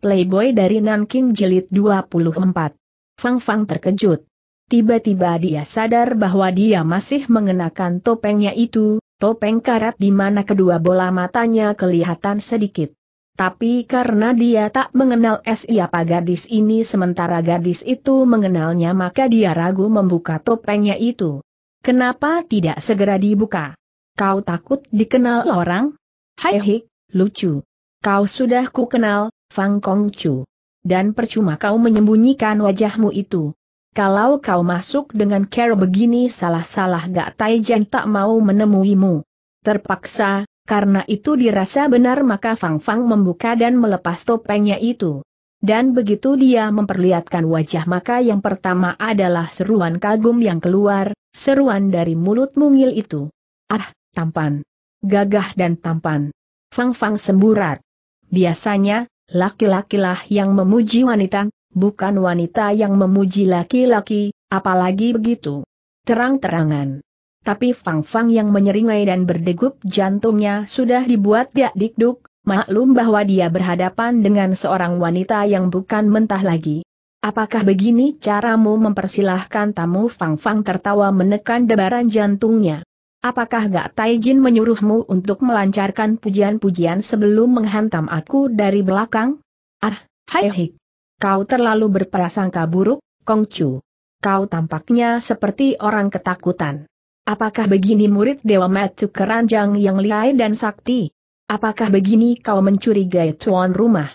Playboy dari Nanking Jilid 24. Fang Fang terkejut. Tiba-tiba dia sadar bahwa dia masih mengenakan topengnya itu, topeng karat di mana kedua bola matanya kelihatan sedikit. Tapi karena dia tak mengenal siapa gadis ini sementara gadis itu mengenalnya maka dia ragu membuka topengnya itu. Kenapa tidak segera dibuka? Kau takut dikenal orang? Hai hik, lucu. Kau sudah kukenal. Fang Kongcu. Dan percuma kau menyembunyikan wajahmu itu. Kalau kau masuk dengan care begini salah-salah gak Taijan tak mau menemuimu. Terpaksa, karena itu dirasa benar maka Fang Fang membuka dan melepas topengnya itu. Dan begitu dia memperlihatkan wajah maka yang pertama adalah seruan kagum yang keluar, seruan dari mulut mungil itu. Ah, tampan. Gagah dan tampan. Fang Fang semburat. Biasanya, laki-lakilah yang memuji wanita, bukan wanita yang memuji laki-laki, apalagi begitu. Terang-terangan. Tapi Fang Fang yang menyeringai dan berdegup jantungnya sudah dibuat gak dikduk, maklum bahwa dia berhadapan dengan seorang wanita yang bukan mentah lagi. Apakah begini caramu mempersilahkan tamu Fang Fang tertawa menekan debaran jantungnya? Apakah Gak Taijin menyuruhmu untuk melancarkan pujian-pujian sebelum menghantam aku dari belakang? Ah, hai hik. Kau terlalu berprasangka buruk, Kongcu. Kau tampaknya seperti orang ketakutan. Apakah begini murid Dewa Matsu Keranjang yang liai dan sakti? Apakah begini kau mencurigai tuan rumah?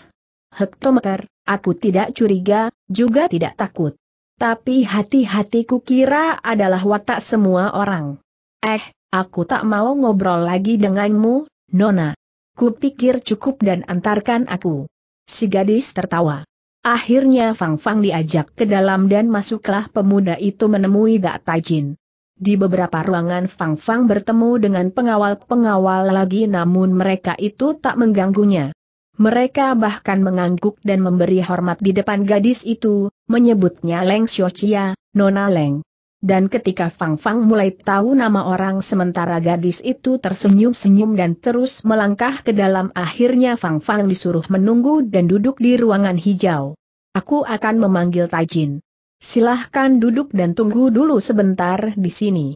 Hektometer, aku tidak curiga, juga tidak takut. Tapi hati-hatiku kira adalah watak semua orang. Eh, Aku tak mau ngobrol lagi denganmu, Nona. Kupikir cukup dan antarkan aku. Si gadis tertawa. Akhirnya Fang Fang diajak ke dalam dan masuklah pemuda itu menemui Dak Tajin. Di beberapa ruangan Fang Fang bertemu dengan pengawal-pengawal lagi namun mereka itu tak mengganggunya. Mereka bahkan mengangguk dan memberi hormat di depan gadis itu, menyebutnya Leng Xiochia, Nona Leng. Dan ketika Fang Fang mulai tahu nama orang sementara gadis itu tersenyum-senyum dan terus melangkah ke dalam akhirnya Fang Fang disuruh menunggu dan duduk di ruangan hijau. Aku akan memanggil Tajin. Silahkan duduk dan tunggu dulu sebentar di sini.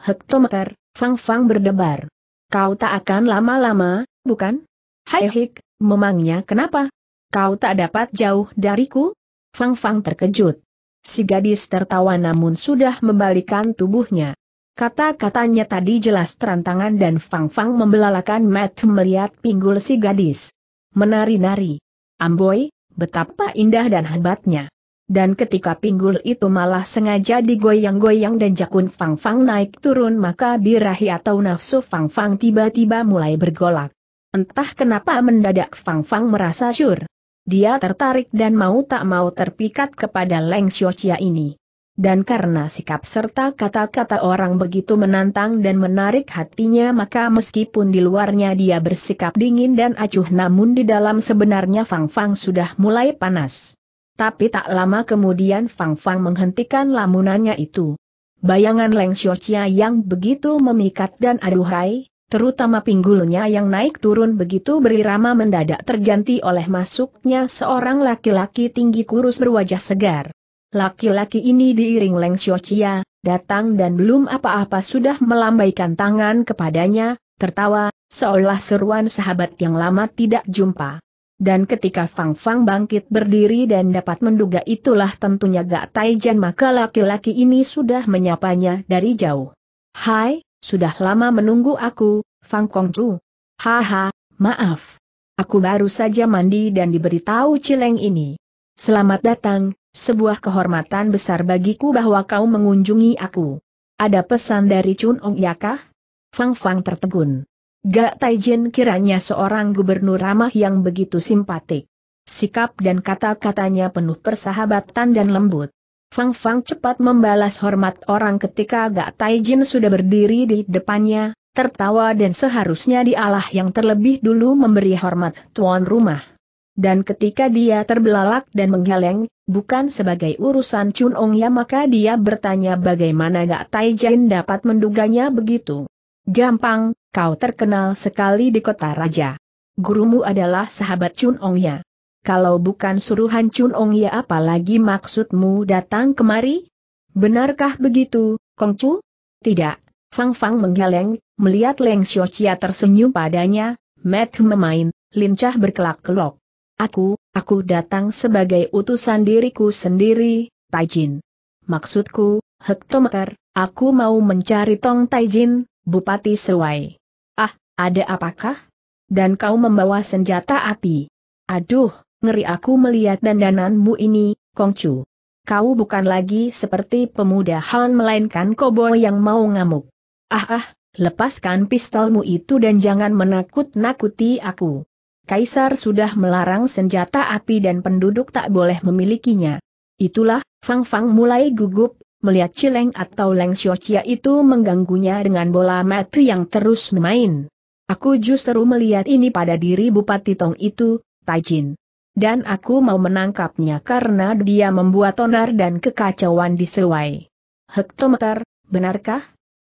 Hektometer, Fang Fang berdebar. Kau tak akan lama-lama, bukan? Hai Hik, memangnya kenapa? Kau tak dapat jauh dariku? Fang Fang terkejut. Si gadis tertawa namun sudah membalikan tubuhnya. Kata-katanya tadi jelas terantangan dan Fang Fang membelalakan Matt melihat pinggul si gadis. Menari-nari. Amboy, betapa indah dan hebatnya. Dan ketika pinggul itu malah sengaja digoyang-goyang dan jakun Fang Fang naik turun maka birahi atau nafsu Fang Fang tiba-tiba mulai bergolak. Entah kenapa mendadak Fang Fang merasa syur dia tertarik dan mau tak mau terpikat kepada Leng Xiaochia ini. Dan karena sikap serta kata-kata orang begitu menantang dan menarik hatinya maka meskipun di luarnya dia bersikap dingin dan acuh namun di dalam sebenarnya Fang Fang sudah mulai panas. Tapi tak lama kemudian Fang Fang menghentikan lamunannya itu. Bayangan Leng Xiaochia yang begitu memikat dan aduhai, terutama pinggulnya yang naik turun begitu berirama mendadak terganti oleh masuknya seorang laki-laki tinggi kurus berwajah segar. Laki-laki ini diiring Leng Xiaochia, datang dan belum apa-apa sudah melambaikan tangan kepadanya, tertawa, seolah seruan sahabat yang lama tidak jumpa. Dan ketika Fang Fang bangkit berdiri dan dapat menduga itulah tentunya Gak Taijan maka laki-laki ini sudah menyapanya dari jauh. Hai, sudah lama menunggu aku, Fang Kongcu. Haha, maaf. Aku baru saja mandi dan diberitahu Cileng ini. Selamat datang, sebuah kehormatan besar bagiku bahwa kau mengunjungi aku. Ada pesan dari Chun Ong Yakah? Fang Fang tertegun. Gak Taijin kiranya seorang gubernur ramah yang begitu simpatik. Sikap dan kata-katanya penuh persahabatan dan lembut. Fang Fang cepat membalas hormat orang ketika Gak Taijin sudah berdiri di depannya, tertawa dan seharusnya dialah yang terlebih dulu memberi hormat tuan rumah. Dan ketika dia terbelalak dan menggeleng, bukan sebagai urusan Chun Ong ya maka dia bertanya bagaimana Gak Taijin dapat menduganya begitu. Gampang, kau terkenal sekali di kota raja. Gurumu adalah sahabat Chun Ong ya kalau bukan suruhan Chun Ong ya apalagi maksudmu datang kemari? Benarkah begitu, Kong Chu? Tidak. Fang Fang menggeleng, melihat Leng Xiaoqia Chia tersenyum padanya, Matt memain, lincah berkelak-kelok. Aku, aku datang sebagai utusan diriku sendiri, Taijin. Maksudku, hektometer, aku mau mencari Tong Taijin, Bupati Sewai. Ah, ada apakah? Dan kau membawa senjata api. Aduh, Ngeri aku melihat dandananmu ini, Kongcu. Kau bukan lagi seperti pemuda Han melainkan koboi yang mau ngamuk. Ah ah, lepaskan pistolmu itu dan jangan menakut-nakuti aku. Kaisar sudah melarang senjata api dan penduduk tak boleh memilikinya. Itulah, Fang Fang mulai gugup, melihat Cileng atau Leng Xiochia itu mengganggunya dengan bola mata yang terus memain. Aku justru melihat ini pada diri Bupati Tong itu, Taijin dan aku mau menangkapnya karena dia membuat onar dan kekacauan di Sewai. Hektometer, benarkah?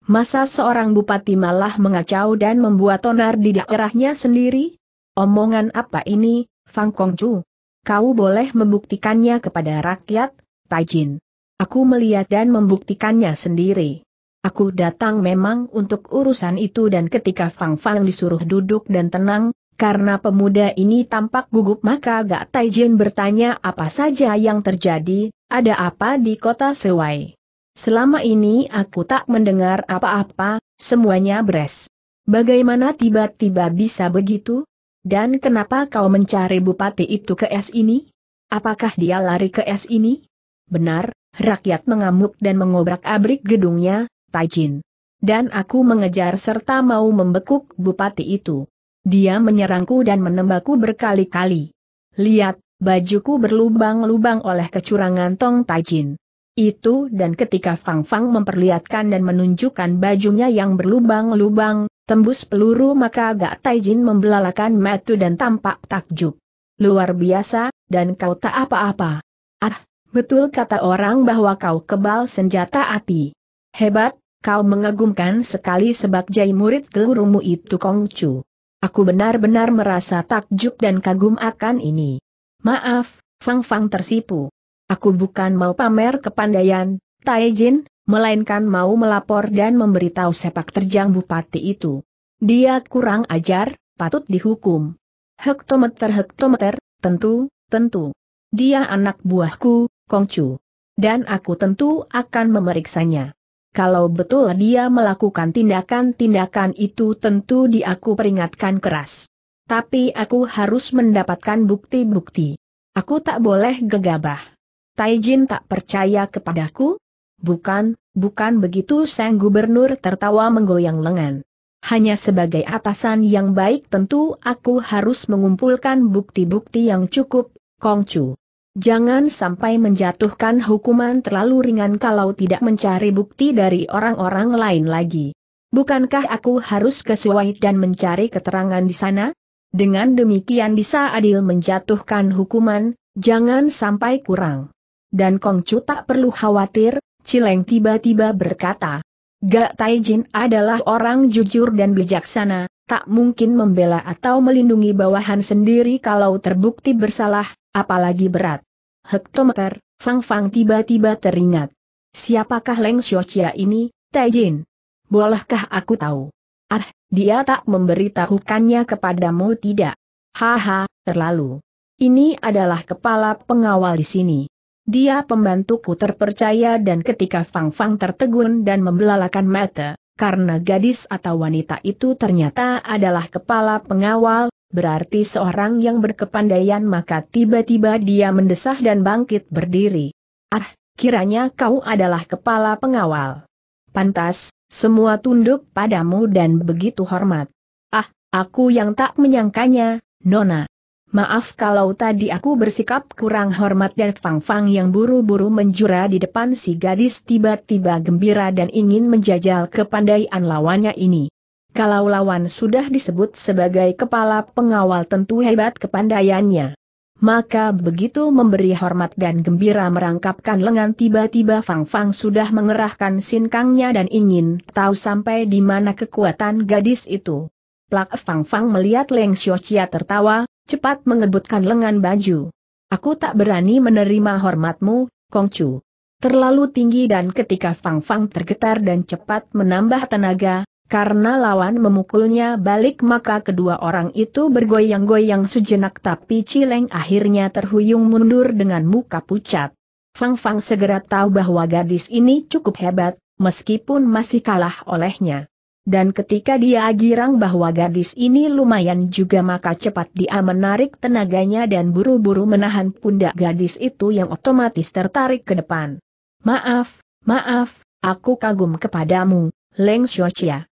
Masa seorang bupati malah mengacau dan membuat onar di daerahnya sendiri? Omongan apa ini, Fang Kongcu? Kau boleh membuktikannya kepada rakyat, Taijin. Aku melihat dan membuktikannya sendiri. Aku datang memang untuk urusan itu dan ketika Fang Fang disuruh duduk dan tenang, karena pemuda ini tampak gugup maka Gak Taijin bertanya apa saja yang terjadi, ada apa di kota Sewai. Selama ini aku tak mendengar apa-apa, semuanya beres. Bagaimana tiba-tiba bisa begitu? Dan kenapa kau mencari bupati itu ke es ini? Apakah dia lari ke es ini? Benar, rakyat mengamuk dan mengobrak-abrik gedungnya, Taijin. Dan aku mengejar serta mau membekuk bupati itu. Dia menyerangku dan menembakku berkali-kali. Lihat, bajuku berlubang-lubang oleh kecurangan Tong Taijin. Itu dan ketika Fang Fang memperlihatkan dan menunjukkan bajunya yang berlubang-lubang, tembus peluru maka Gak Taijin membelalakan metu dan tampak takjub. Luar biasa, dan kau tak apa-apa. Ah, betul kata orang bahwa kau kebal senjata api. Hebat, kau mengagumkan sekali sebab jai murid gurumu itu Kongcu. Aku benar-benar merasa takjub dan kagum akan ini. Maaf, Fang Fang tersipu. Aku bukan mau pamer kepandaian, Taijin, melainkan mau melapor dan memberitahu sepak terjang bupati itu. Dia kurang ajar, patut dihukum. Hektometer-hektometer, tentu, tentu. Dia anak buahku, Kongcu. Dan aku tentu akan memeriksanya. Kalau betul dia melakukan tindakan-tindakan itu tentu diaku aku peringatkan keras. Tapi aku harus mendapatkan bukti-bukti. Aku tak boleh gegabah. Taijin tak percaya kepadaku? Bukan, bukan begitu Sang Gubernur tertawa menggoyang lengan. Hanya sebagai atasan yang baik tentu aku harus mengumpulkan bukti-bukti yang cukup, Kongcu. Jangan sampai menjatuhkan hukuman terlalu ringan kalau tidak mencari bukti dari orang-orang lain lagi. Bukankah aku harus ke dan mencari keterangan di sana? Dengan demikian bisa adil menjatuhkan hukuman, jangan sampai kurang. Dan Kongcu tak perlu khawatir, Cileng tiba-tiba berkata. Gak Taijin adalah orang jujur dan bijaksana, tak mungkin membela atau melindungi bawahan sendiri kalau terbukti bersalah, apalagi berat hektometer, Fang Fang tiba-tiba teringat. Siapakah Leng Xiochia ini, Taijin? Bolehkah aku tahu? Ah, dia tak memberitahukannya kepadamu tidak? Haha, terlalu. Ini adalah kepala pengawal di sini. Dia pembantuku terpercaya dan ketika Fang Fang tertegun dan membelalakan mata, karena gadis atau wanita itu ternyata adalah kepala pengawal, Berarti seorang yang berkepandaian maka tiba-tiba dia mendesah dan bangkit berdiri. Ah, kiranya kau adalah kepala pengawal. Pantas, semua tunduk padamu dan begitu hormat. Ah, aku yang tak menyangkanya, Nona. Maaf kalau tadi aku bersikap kurang hormat dan Fang Fang yang buru-buru menjura di depan si gadis tiba-tiba gembira dan ingin menjajal kepandaian lawannya ini. Kalau lawan sudah disebut sebagai kepala pengawal tentu hebat kepandaiannya. Maka begitu memberi hormat dan gembira merangkapkan lengan tiba-tiba Fang Fang sudah mengerahkan sinkangnya dan ingin tahu sampai di mana kekuatan gadis itu. Plak Fang Fang melihat Leng Xiochia tertawa, cepat mengebutkan lengan baju. Aku tak berani menerima hormatmu, Kong Chu. Terlalu tinggi dan ketika Fang Fang tergetar dan cepat menambah tenaga, karena lawan memukulnya balik maka kedua orang itu bergoyang-goyang sejenak tapi Cileng akhirnya terhuyung mundur dengan muka pucat. Fang Fang segera tahu bahwa gadis ini cukup hebat, meskipun masih kalah olehnya. Dan ketika dia girang bahwa gadis ini lumayan juga maka cepat dia menarik tenaganya dan buru-buru menahan pundak gadis itu yang otomatis tertarik ke depan. Maaf, maaf, aku kagum kepadamu, Leng Xiaoqia.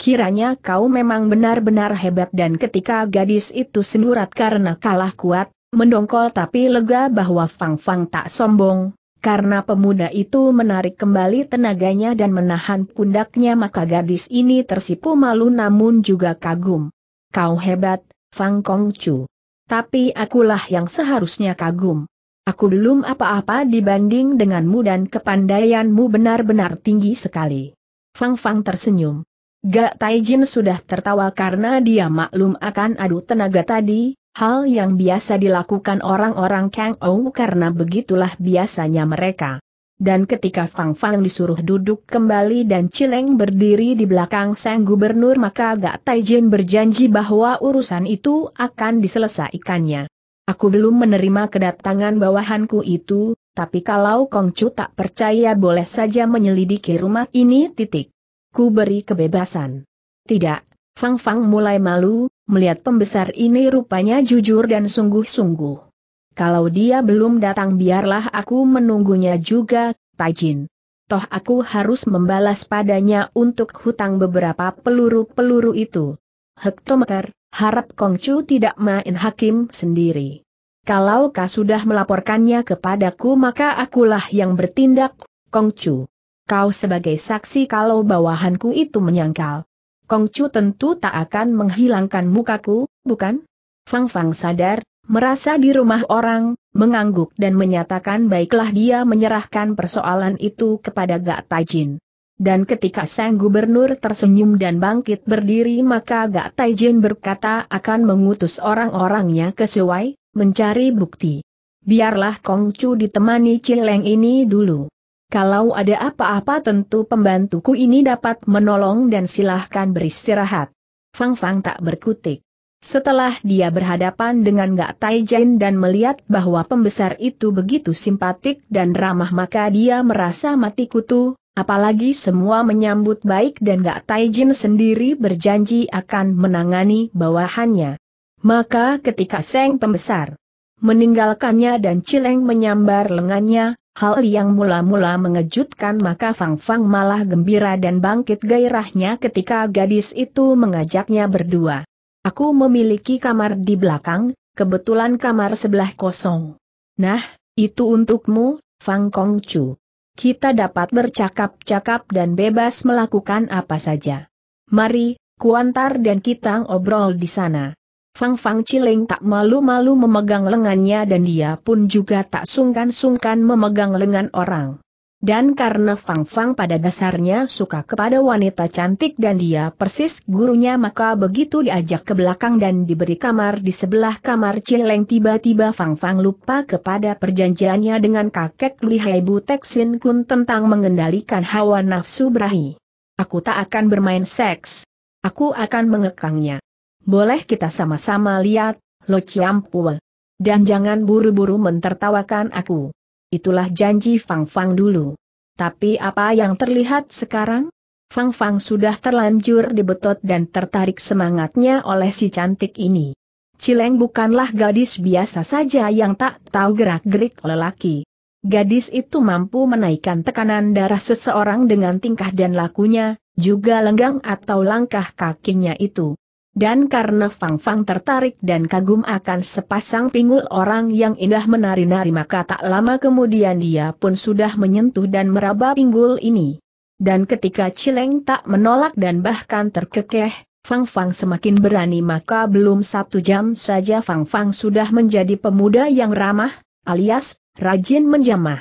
Kiranya kau memang benar-benar hebat dan ketika gadis itu sendurat karena kalah kuat, mendongkol tapi lega bahwa Fang Fang tak sombong, karena pemuda itu menarik kembali tenaganya dan menahan pundaknya maka gadis ini tersipu malu namun juga kagum. Kau hebat, Fang Kong Chu. Tapi akulah yang seharusnya kagum. Aku belum apa-apa dibanding denganmu dan kepandaianmu benar-benar tinggi sekali. Fang Fang tersenyum. Gak Taijin sudah tertawa karena dia maklum akan adu tenaga tadi, hal yang biasa dilakukan orang-orang Kang Ou karena begitulah biasanya mereka. Dan ketika Fang Fang disuruh duduk kembali dan Cileng berdiri di belakang sang gubernur maka Gak Taijin berjanji bahwa urusan itu akan diselesaikannya. Aku belum menerima kedatangan bawahanku itu, tapi kalau Kong Kongcu tak percaya boleh saja menyelidiki rumah ini titik ku beri kebebasan. Tidak, Fang Fang mulai malu, melihat pembesar ini rupanya jujur dan sungguh-sungguh. Kalau dia belum datang biarlah aku menunggunya juga, Taijin. Toh aku harus membalas padanya untuk hutang beberapa peluru-peluru itu. Hektometer, harap Kongcu tidak main hakim sendiri. Kalau kau sudah melaporkannya kepadaku maka akulah yang bertindak, Kongcu kau sebagai saksi kalau bawahanku itu menyangkal. Kongcu tentu tak akan menghilangkan mukaku, bukan? Fang Fang sadar, merasa di rumah orang, mengangguk dan menyatakan baiklah dia menyerahkan persoalan itu kepada Gak Taijin. Dan ketika sang gubernur tersenyum dan bangkit berdiri maka Gak Taijin berkata akan mengutus orang-orangnya ke Suwai, mencari bukti. Biarlah Kongcu ditemani Cileng ini dulu. Kalau ada apa-apa tentu pembantuku ini dapat menolong dan silahkan beristirahat. Fang Fang tak berkutik. Setelah dia berhadapan dengan Gak Jin dan melihat bahwa pembesar itu begitu simpatik dan ramah maka dia merasa mati kutu, apalagi semua menyambut baik dan Gak Jin sendiri berjanji akan menangani bawahannya. Maka ketika Seng pembesar meninggalkannya dan Cileng menyambar lengannya, Hal yang mula-mula mengejutkan maka Fang Fang malah gembira dan bangkit gairahnya ketika gadis itu mengajaknya berdua. Aku memiliki kamar di belakang, kebetulan kamar sebelah kosong. Nah, itu untukmu, Fang Kong Chu. Kita dapat bercakap-cakap dan bebas melakukan apa saja. Mari, Kuantar dan kita ngobrol di sana. Fang Fang Cileng tak malu-malu memegang lengannya dan dia pun juga tak sungkan-sungkan memegang lengan orang. Dan karena Fang Fang pada dasarnya suka kepada wanita cantik dan dia persis gurunya maka begitu diajak ke belakang dan diberi kamar di sebelah kamar Cileng tiba-tiba Fang Fang lupa kepada perjanjiannya dengan kakek Lihai Butek Sin Kun tentang mengendalikan hawa nafsu berahi. Aku tak akan bermain seks. Aku akan mengekangnya. Boleh kita sama-sama lihat, Lo Chiampue. Dan jangan buru-buru mentertawakan aku. Itulah janji Fang Fang dulu. Tapi apa yang terlihat sekarang? Fang Fang sudah terlanjur dibetot dan tertarik semangatnya oleh si cantik ini. Cileng bukanlah gadis biasa saja yang tak tahu gerak-gerik lelaki. Gadis itu mampu menaikkan tekanan darah seseorang dengan tingkah dan lakunya, juga lenggang atau langkah kakinya itu. Dan karena Fang Fang tertarik dan kagum akan sepasang pinggul orang yang indah menari-nari maka tak lama kemudian dia pun sudah menyentuh dan meraba pinggul ini. Dan ketika Cileng tak menolak dan bahkan terkekeh, Fang Fang semakin berani maka belum satu jam saja Fang Fang sudah menjadi pemuda yang ramah, alias, rajin menjamah.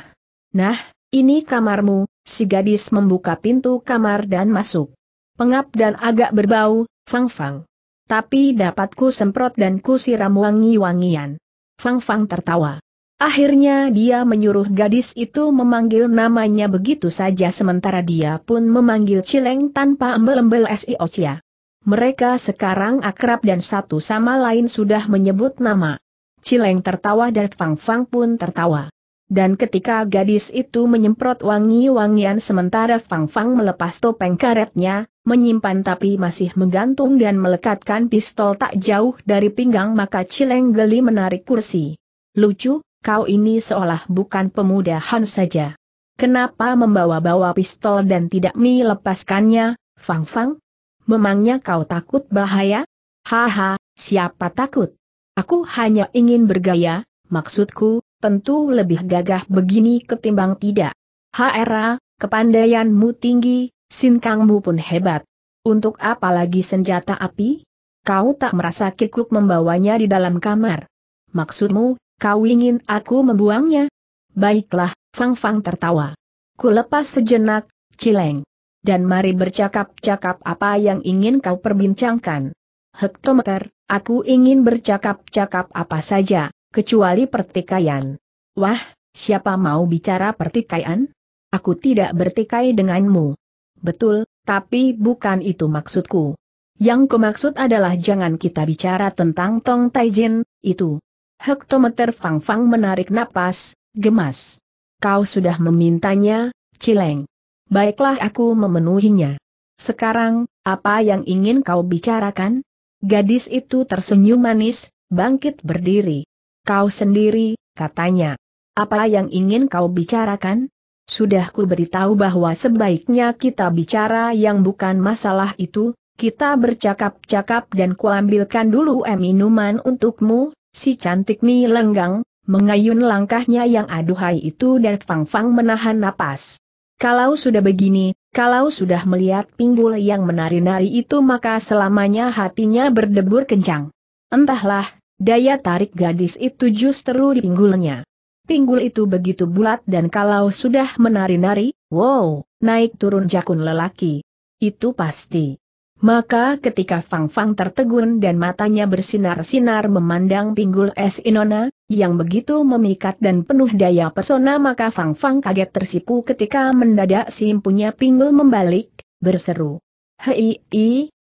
Nah, ini kamarmu, si gadis membuka pintu kamar dan masuk. Pengap dan agak berbau, Fang Fang tapi dapatku semprot dan ku siram wangi-wangian. Fang Fang tertawa. Akhirnya dia menyuruh gadis itu memanggil namanya begitu saja sementara dia pun memanggil Cileng tanpa embel-embel Ocia. Mereka sekarang akrab dan satu sama lain sudah menyebut nama. Cileng tertawa dan Fang Fang pun tertawa dan ketika gadis itu menyemprot wangi-wangian sementara Fang Fang melepas topeng karetnya, menyimpan tapi masih menggantung dan melekatkan pistol tak jauh dari pinggang maka Cileng geli menarik kursi. Lucu, kau ini seolah bukan pemuda Han saja. Kenapa membawa-bawa pistol dan tidak melepaskannya, Fang Fang? Memangnya kau takut bahaya? Haha, siapa takut? Aku hanya ingin bergaya, maksudku, tentu lebih gagah begini ketimbang tidak. Hera, kepandaianmu tinggi, sinkangmu pun hebat. Untuk apa lagi senjata api? Kau tak merasa kikuk membawanya di dalam kamar. Maksudmu, kau ingin aku membuangnya? Baiklah, Fang Fang tertawa. lepas sejenak, Cileng. Dan mari bercakap-cakap apa yang ingin kau perbincangkan. Hektometer, aku ingin bercakap-cakap apa saja. Kecuali pertikaian. Wah, siapa mau bicara pertikaian? Aku tidak bertikai denganmu. Betul, tapi bukan itu maksudku. Yang kumaksud adalah jangan kita bicara tentang Tong Taijin, itu. Hektometer Fang Fang menarik napas, gemas. Kau sudah memintanya, Cileng. Baiklah aku memenuhinya. Sekarang, apa yang ingin kau bicarakan? Gadis itu tersenyum manis, bangkit berdiri. Kau sendiri, katanya. Apa yang ingin kau bicarakan? Sudah ku beritahu bahwa sebaiknya kita bicara yang bukan masalah itu, kita bercakap-cakap dan kuambilkan dulu eh minuman untukmu, si cantik mi lenggang, mengayun langkahnya yang aduhai itu dan Fang Fang menahan napas. Kalau sudah begini, kalau sudah melihat pinggul yang menari-nari itu maka selamanya hatinya berdebur kencang. Entahlah, Daya tarik gadis itu justru di pinggulnya. Pinggul itu begitu bulat dan kalau sudah menari-nari, wow, naik turun jakun lelaki. Itu pasti. Maka ketika Fang Fang tertegun dan matanya bersinar-sinar memandang pinggul es Inona, yang begitu memikat dan penuh daya pesona maka Fang Fang kaget tersipu ketika mendadak simpunya pinggul membalik, berseru. Hei,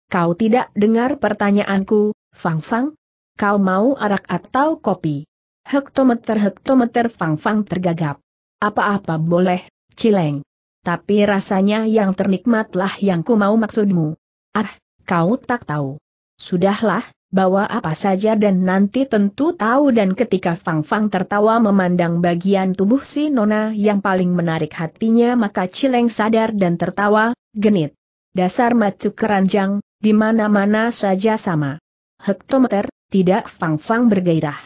kau tidak dengar pertanyaanku, Fang Fang? Kau mau arak atau kopi? Hektometer-hektometer Fang-Fang tergagap. Apa-apa boleh, Cileng. Tapi rasanya yang ternikmatlah yang ku mau maksudmu. Ah, kau tak tahu. Sudahlah, bawa apa saja dan nanti tentu tahu dan ketika Fang Fang tertawa memandang bagian tubuh si Nona yang paling menarik hatinya maka Cileng sadar dan tertawa, genit. Dasar macu keranjang, di mana-mana saja sama. Hektometer, tidak fang-fang bergairah.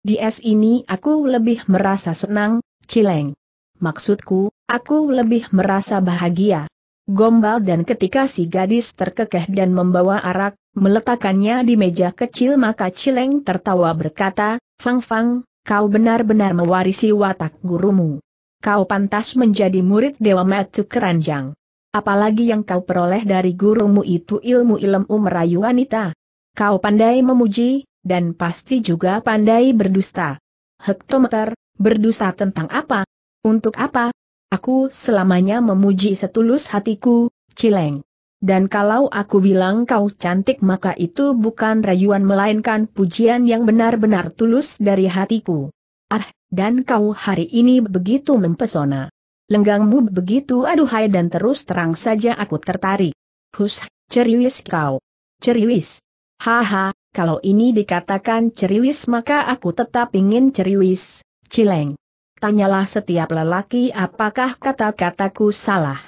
Di es ini aku lebih merasa senang, Cileng. Maksudku, aku lebih merasa bahagia. Gombal dan ketika si gadis terkekeh dan membawa arak, meletakkannya di meja kecil maka Cileng tertawa berkata, Fang Fang, kau benar-benar mewarisi watak gurumu. Kau pantas menjadi murid Dewa Matsu Keranjang. Apalagi yang kau peroleh dari gurumu itu ilmu ilmu merayu wanita. Kau pandai memuji, dan pasti juga pandai berdusta. Hektometer, berdusta tentang apa? Untuk apa? Aku selamanya memuji setulus hatiku, Cileng. Dan kalau aku bilang kau cantik maka itu bukan rayuan melainkan pujian yang benar-benar tulus dari hatiku. Ah, dan kau hari ini begitu mempesona. Lenggangmu begitu aduhai dan terus terang saja aku tertarik. Hus, ceriwis kau. Ceriwis. Haha, kalau ini dikatakan ceriwis maka aku tetap ingin ceriwis, cileng. Tanyalah setiap lelaki apakah kata-kataku salah.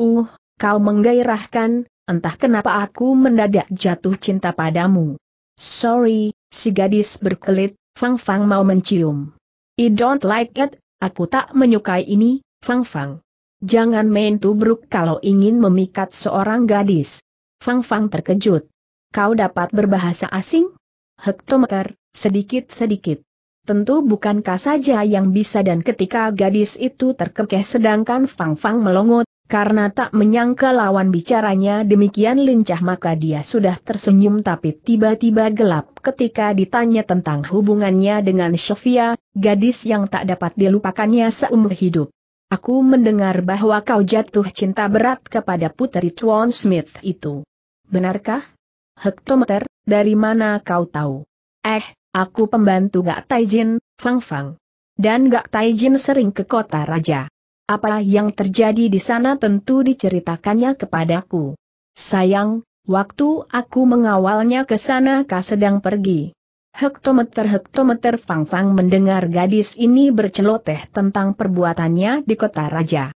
Uh, kau menggairahkan, entah kenapa aku mendadak jatuh cinta padamu. Sorry, si gadis berkelit, Fang Fang mau mencium. I don't like it, aku tak menyukai ini, Fang Fang. Jangan main tubruk kalau ingin memikat seorang gadis. Fang Fang terkejut. Kau dapat berbahasa asing? Hektometer, sedikit-sedikit. Tentu bukankah saja yang bisa dan ketika gadis itu terkekeh sedangkan Fang Fang melongot, karena tak menyangka lawan bicaranya demikian lincah maka dia sudah tersenyum tapi tiba-tiba gelap ketika ditanya tentang hubungannya dengan Sofia, gadis yang tak dapat dilupakannya seumur hidup. Aku mendengar bahwa kau jatuh cinta berat kepada putri Tuan Smith itu. Benarkah? hektometer, dari mana kau tahu? Eh, aku pembantu Gak Taijin, Fang Fang. Dan Gak Taijin sering ke kota raja. Apa yang terjadi di sana tentu diceritakannya kepadaku. Sayang, waktu aku mengawalnya ke sana kau sedang pergi. Hektometer-hektometer Fang Fang mendengar gadis ini berceloteh tentang perbuatannya di kota raja.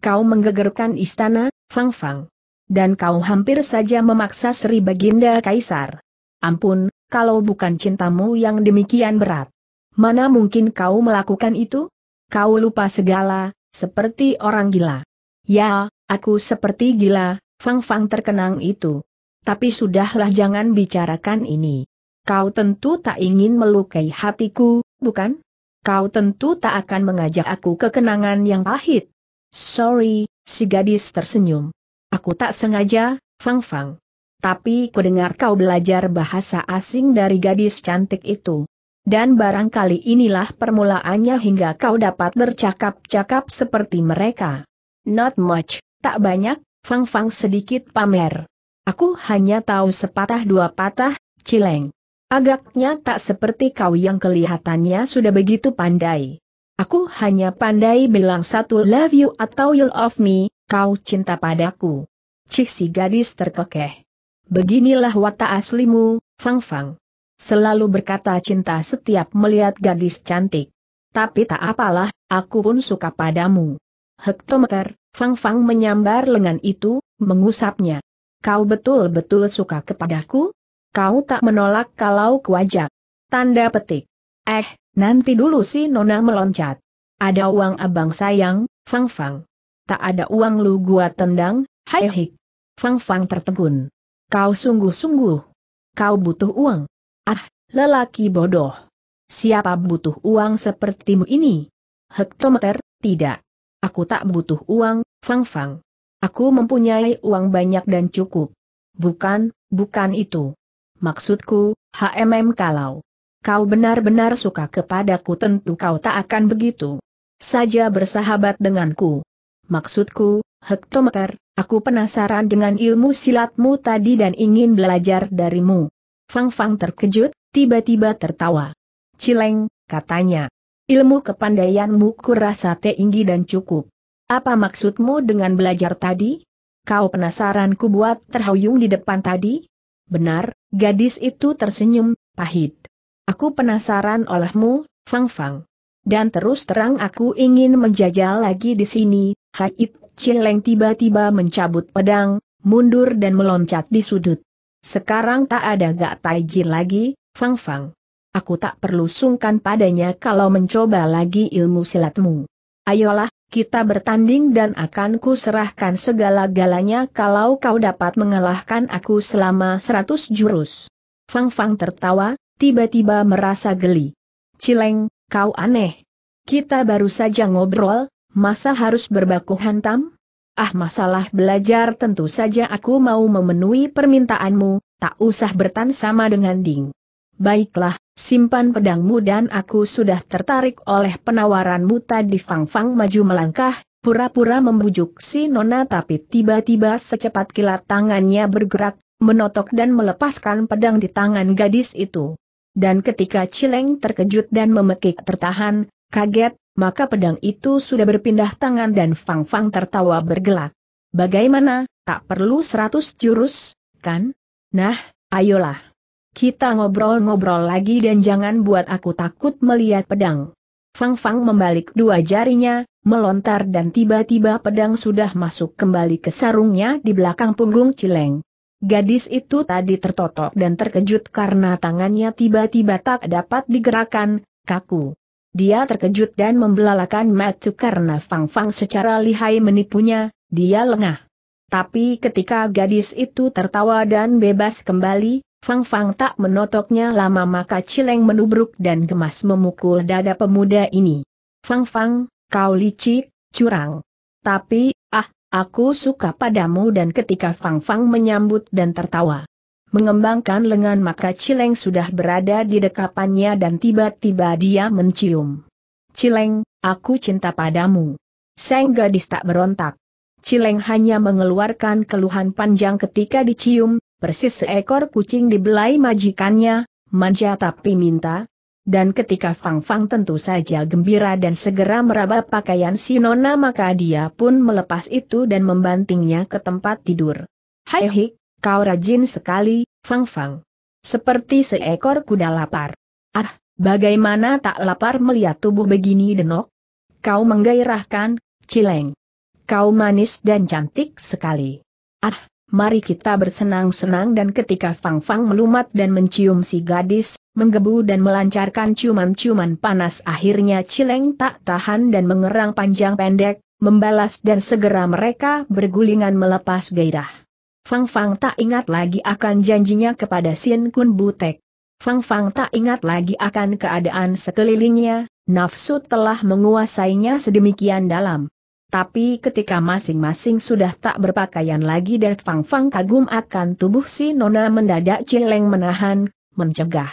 Kau menggegerkan istana, Fang Fang dan kau hampir saja memaksa Sri Baginda Kaisar. Ampun, kalau bukan cintamu yang demikian berat. Mana mungkin kau melakukan itu? Kau lupa segala, seperti orang gila. Ya, aku seperti gila, Fang Fang terkenang itu. Tapi sudahlah jangan bicarakan ini. Kau tentu tak ingin melukai hatiku, bukan? Kau tentu tak akan mengajak aku ke kenangan yang pahit. Sorry, si gadis tersenyum. Aku tak sengaja, Fang Fang. Tapi kudengar kau belajar bahasa asing dari gadis cantik itu. Dan barangkali inilah permulaannya hingga kau dapat bercakap-cakap seperti mereka. Not much, tak banyak, Fang Fang sedikit pamer. Aku hanya tahu sepatah dua patah, Cileng. Agaknya tak seperti kau yang kelihatannya sudah begitu pandai. Aku hanya pandai bilang satu love you atau you love me, kau cinta padaku. Cih si gadis terkekeh. Beginilah watak aslimu, Fang Fang. Selalu berkata cinta setiap melihat gadis cantik. Tapi tak apalah, aku pun suka padamu. Hektometer, Fang Fang menyambar lengan itu, mengusapnya. Kau betul-betul suka kepadaku? Kau tak menolak kalau kuajak. Tanda petik. Eh, nanti dulu si Nona meloncat. Ada uang abang sayang, Fang Fang tak ada uang lu gua tendang, hai hik. Fang Fang tertegun. Kau sungguh-sungguh. Kau butuh uang. Ah, lelaki bodoh. Siapa butuh uang sepertimu ini? Hektometer, tidak. Aku tak butuh uang, Fang Fang. Aku mempunyai uang banyak dan cukup. Bukan, bukan itu. Maksudku, HMM kalau kau benar-benar suka kepadaku tentu kau tak akan begitu. Saja bersahabat denganku. Maksudku, Hektometer, aku penasaran dengan ilmu silatmu tadi dan ingin belajar darimu. Fang Fang terkejut, tiba-tiba tertawa. Cileng, katanya. Ilmu kepandaianmu kurasa tinggi dan cukup. Apa maksudmu dengan belajar tadi? Kau penasaran ku buat terhuyung di depan tadi? Benar, gadis itu tersenyum, pahit. Aku penasaran olehmu, Fang Fang. Dan terus terang aku ingin menjajal lagi di sini, Haid, Cileng tiba-tiba mencabut pedang, mundur dan meloncat di sudut. Sekarang tak ada gak taiji lagi, Fang Fang. Aku tak perlu sungkan padanya kalau mencoba lagi ilmu silatmu. Ayolah, kita bertanding dan akan kuserahkan segala-galanya kalau kau dapat mengalahkan aku selama seratus jurus. Fang Fang tertawa, tiba-tiba merasa geli. Cileng, kau aneh. Kita baru saja ngobrol, masa harus berbaku hantam? Ah masalah belajar tentu saja aku mau memenuhi permintaanmu, tak usah bertan sama dengan Ding. Baiklah, simpan pedangmu dan aku sudah tertarik oleh penawaranmu tadi Fang Fang maju melangkah, pura-pura membujuk si Nona tapi tiba-tiba secepat kilat tangannya bergerak, menotok dan melepaskan pedang di tangan gadis itu. Dan ketika Cileng terkejut dan memekik tertahan, kaget, maka pedang itu sudah berpindah tangan dan Fang Fang tertawa bergelak. Bagaimana, tak perlu seratus jurus, kan? Nah, ayolah. Kita ngobrol-ngobrol lagi dan jangan buat aku takut melihat pedang. Fang Fang membalik dua jarinya, melontar dan tiba-tiba pedang sudah masuk kembali ke sarungnya di belakang punggung Cileng. Gadis itu tadi tertotok dan terkejut karena tangannya tiba-tiba tak dapat digerakkan, kaku. Dia terkejut dan membelalakan Matsu karena Fang Fang secara lihai menipunya, dia lengah. Tapi ketika gadis itu tertawa dan bebas kembali, Fang Fang tak menotoknya lama maka Cileng menubruk dan gemas memukul dada pemuda ini. Fang Fang, kau licik, curang. Tapi, ah, aku suka padamu dan ketika Fang Fang menyambut dan tertawa. Mengembangkan lengan maka Cileng sudah berada di dekapannya dan tiba-tiba dia mencium. Cileng, aku cinta padamu. Sang gadis tak berontak. Cileng hanya mengeluarkan keluhan panjang ketika dicium, persis seekor kucing dibelai majikannya, manja tapi minta. Dan ketika Fang Fang tentu saja gembira dan segera meraba pakaian si Nona maka dia pun melepas itu dan membantingnya ke tempat tidur. Hai hik, Kau rajin sekali, Fang Fang. Seperti seekor kuda lapar. Ah, bagaimana tak lapar melihat tubuh begini denok? Kau menggairahkan, Cileng. Kau manis dan cantik sekali. Ah, mari kita bersenang-senang dan ketika Fang Fang melumat dan mencium si gadis, menggebu dan melancarkan ciuman-ciuman panas akhirnya Cileng tak tahan dan mengerang panjang pendek, membalas dan segera mereka bergulingan melepas gairah. Fang Fang tak ingat lagi akan janjinya kepada Sin Kun Butek. Fang Fang tak ingat lagi akan keadaan sekelilingnya, nafsu telah menguasainya sedemikian dalam. Tapi ketika masing-masing sudah tak berpakaian lagi dan Fang Fang kagum akan tubuh si Nona mendadak Cileng menahan, mencegah.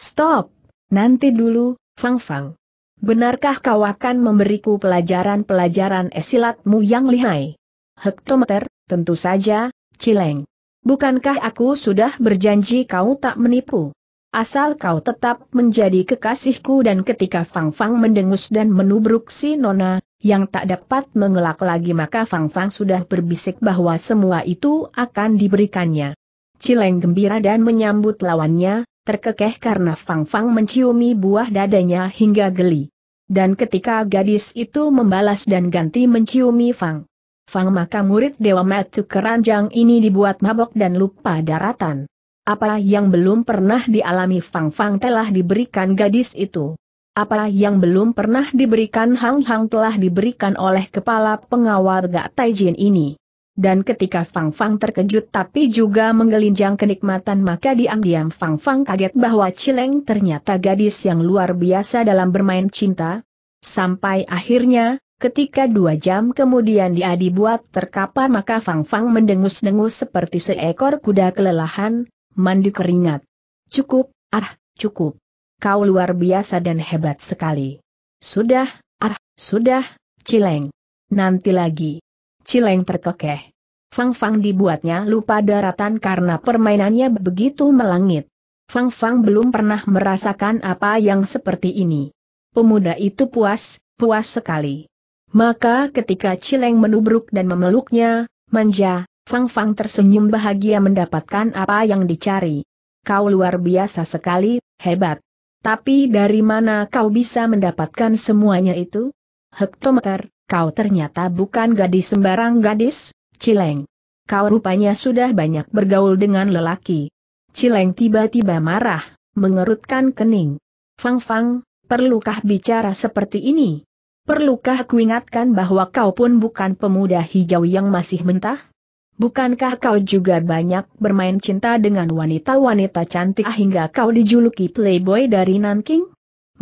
Stop! Nanti dulu, Fang Fang. Benarkah kau akan memberiku pelajaran-pelajaran esilatmu yang lihai? Hektometer, tentu saja, Cileng. Bukankah aku sudah berjanji kau tak menipu? Asal kau tetap menjadi kekasihku dan ketika Fang Fang mendengus dan menubruk si Nona, yang tak dapat mengelak lagi maka Fang Fang sudah berbisik bahwa semua itu akan diberikannya. Cileng gembira dan menyambut lawannya, terkekeh karena Fang Fang menciumi buah dadanya hingga geli. Dan ketika gadis itu membalas dan ganti menciumi Fang Fang maka murid Dewa Matu keranjang ini dibuat mabok dan lupa daratan. Apa yang belum pernah dialami Fang Fang telah diberikan gadis itu. Apa yang belum pernah diberikan Hang Hang telah diberikan oleh kepala pengawal Gak Taijin ini. Dan ketika Fang Fang terkejut tapi juga menggelinjang kenikmatan maka diam-diam Fang Fang kaget bahwa Cileng ternyata gadis yang luar biasa dalam bermain cinta. Sampai akhirnya, Ketika dua jam kemudian dia dibuat terkapar maka Fang Fang mendengus-dengus seperti seekor kuda kelelahan, mandi keringat. Cukup, ah, cukup. Kau luar biasa dan hebat sekali. Sudah, ah, sudah, Cileng. Nanti lagi. Cileng terkekeh. Fang Fang dibuatnya lupa daratan karena permainannya begitu melangit. Fang Fang belum pernah merasakan apa yang seperti ini. Pemuda itu puas, puas sekali. Maka ketika Cileng menubruk dan memeluknya, manja, Fang Fang tersenyum bahagia mendapatkan apa yang dicari. Kau luar biasa sekali, hebat. Tapi dari mana kau bisa mendapatkan semuanya itu? Hektometer, kau ternyata bukan gadis sembarang gadis, Cileng. Kau rupanya sudah banyak bergaul dengan lelaki. Cileng tiba-tiba marah, mengerutkan kening. Fang Fang, perlukah bicara seperti ini? Perlukah kuingatkan bahwa kau pun bukan pemuda hijau yang masih mentah? Bukankah kau juga banyak bermain cinta dengan wanita-wanita cantik hingga kau dijuluki playboy dari Nanking?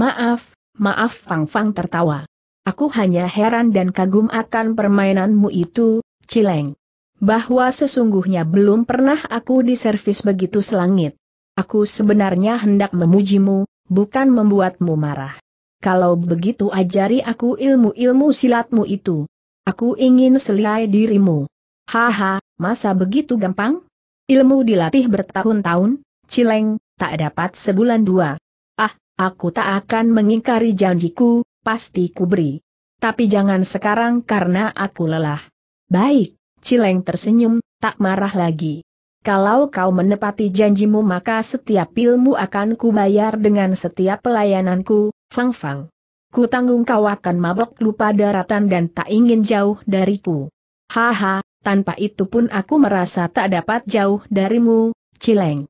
Maaf, maaf Fang Fang tertawa. Aku hanya heran dan kagum akan permainanmu itu, Cileng. Bahwa sesungguhnya belum pernah aku diservis begitu selangit. Aku sebenarnya hendak memujimu, bukan membuatmu marah kalau begitu ajari aku ilmu-ilmu silatmu itu. Aku ingin selai dirimu. Haha, masa begitu gampang? Ilmu dilatih bertahun-tahun, cileng, tak dapat sebulan dua. Ah, aku tak akan mengingkari janjiku, pasti kuberi. Tapi jangan sekarang karena aku lelah. Baik, cileng tersenyum, tak marah lagi. Kalau kau menepati janjimu maka setiap ilmu akan kubayar dengan setiap pelayananku, Fang Fang. Ku tanggung kau akan mabok lupa daratan dan tak ingin jauh dariku. Haha, tanpa itu pun aku merasa tak dapat jauh darimu, Cileng.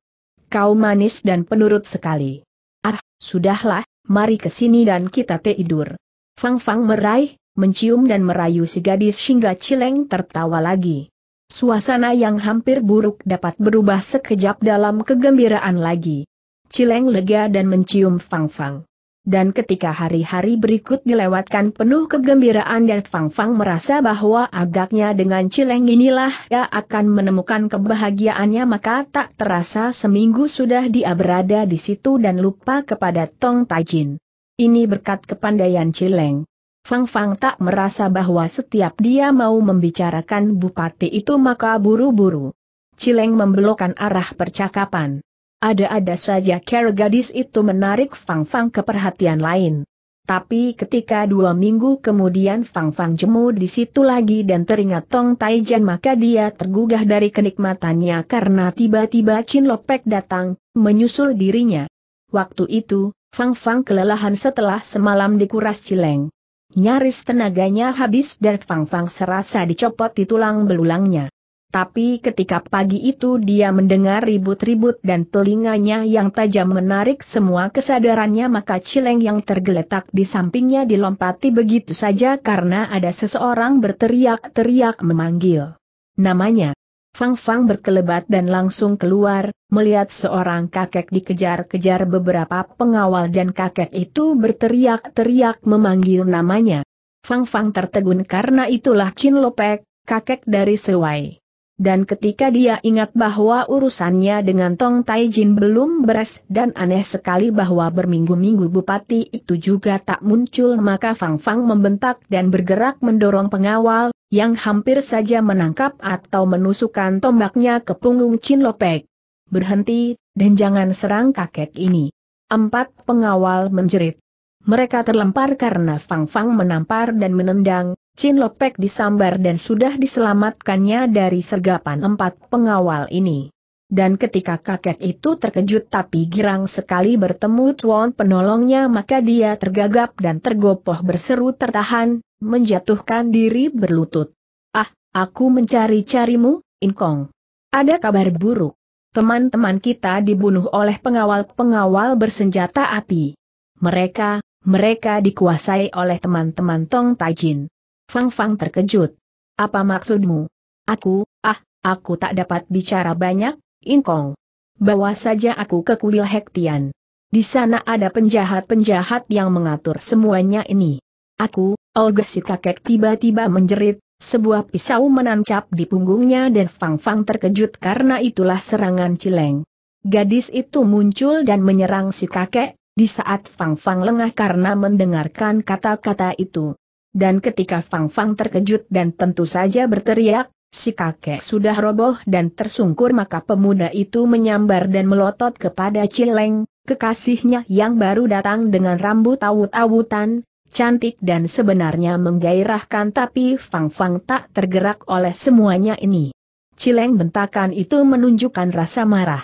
Kau manis dan penurut sekali. Ah, sudahlah, mari ke sini dan kita tidur. Fang Fang meraih, mencium dan merayu si gadis hingga Cileng tertawa lagi. Suasana yang hampir buruk dapat berubah sekejap dalam kegembiraan lagi. Cileng lega dan mencium Fang Fang dan ketika hari-hari berikut dilewatkan penuh kegembiraan dan Fang Fang merasa bahwa agaknya dengan Cileng inilah ia akan menemukan kebahagiaannya maka tak terasa seminggu sudah dia berada di situ dan lupa kepada Tong Tajin. Ini berkat kepandaian Cileng. Fang Fang tak merasa bahwa setiap dia mau membicarakan bupati itu maka buru-buru. Cileng membelokkan arah percakapan. Ada-ada saja cara gadis itu menarik Fang Fang ke perhatian lain. Tapi ketika dua minggu kemudian Fang Fang jemu di situ lagi dan teringat Tong Taijan maka dia tergugah dari kenikmatannya karena tiba-tiba Chin Lopek datang, menyusul dirinya. Waktu itu, Fang Fang kelelahan setelah semalam dikuras cileng. Nyaris tenaganya habis dan Fang Fang serasa dicopot di tulang belulangnya. Tapi ketika pagi itu dia mendengar ribut-ribut dan telinganya yang tajam menarik semua kesadarannya maka cileng yang tergeletak di sampingnya dilompati begitu saja karena ada seseorang berteriak-teriak memanggil. Namanya. Fang Fang berkelebat dan langsung keluar, melihat seorang kakek dikejar-kejar beberapa pengawal dan kakek itu berteriak-teriak memanggil namanya. Fang Fang tertegun karena itulah Chin Lopek, kakek dari Sewai dan ketika dia ingat bahwa urusannya dengan Tong Taijin belum beres dan aneh sekali bahwa berminggu-minggu bupati itu juga tak muncul maka Fang Fang membentak dan bergerak mendorong pengawal, yang hampir saja menangkap atau menusukkan tombaknya ke punggung Chin Lopek. Berhenti, dan jangan serang kakek ini. Empat pengawal menjerit. Mereka terlempar karena Fang Fang menampar dan menendang, Chin Lopek disambar dan sudah diselamatkannya dari sergapan empat pengawal ini. Dan ketika kakek itu terkejut tapi girang sekali bertemu tuan penolongnya maka dia tergagap dan tergopoh berseru tertahan, menjatuhkan diri berlutut. Ah, aku mencari-carimu, Inkong. Ada kabar buruk. Teman-teman kita dibunuh oleh pengawal-pengawal bersenjata api. Mereka, mereka dikuasai oleh teman-teman Tong Tajin. Fang Fang terkejut. Apa maksudmu? Aku, ah, aku tak dapat bicara banyak, Inkong. Bawa saja aku ke kuil Hektian. Di sana ada penjahat-penjahat yang mengatur semuanya ini. Aku, Olga oh, si kakek tiba-tiba menjerit, sebuah pisau menancap di punggungnya dan Fang Fang terkejut karena itulah serangan Cileng. Gadis itu muncul dan menyerang si kakek, di saat Fang Fang lengah karena mendengarkan kata-kata itu. Dan ketika Fang Fang terkejut dan tentu saja berteriak, si kakek sudah roboh dan tersungkur maka pemuda itu menyambar dan melotot kepada Cileng, kekasihnya yang baru datang dengan rambut awut-awutan, cantik dan sebenarnya menggairahkan tapi Fang Fang tak tergerak oleh semuanya ini. Cileng bentakan itu menunjukkan rasa marah.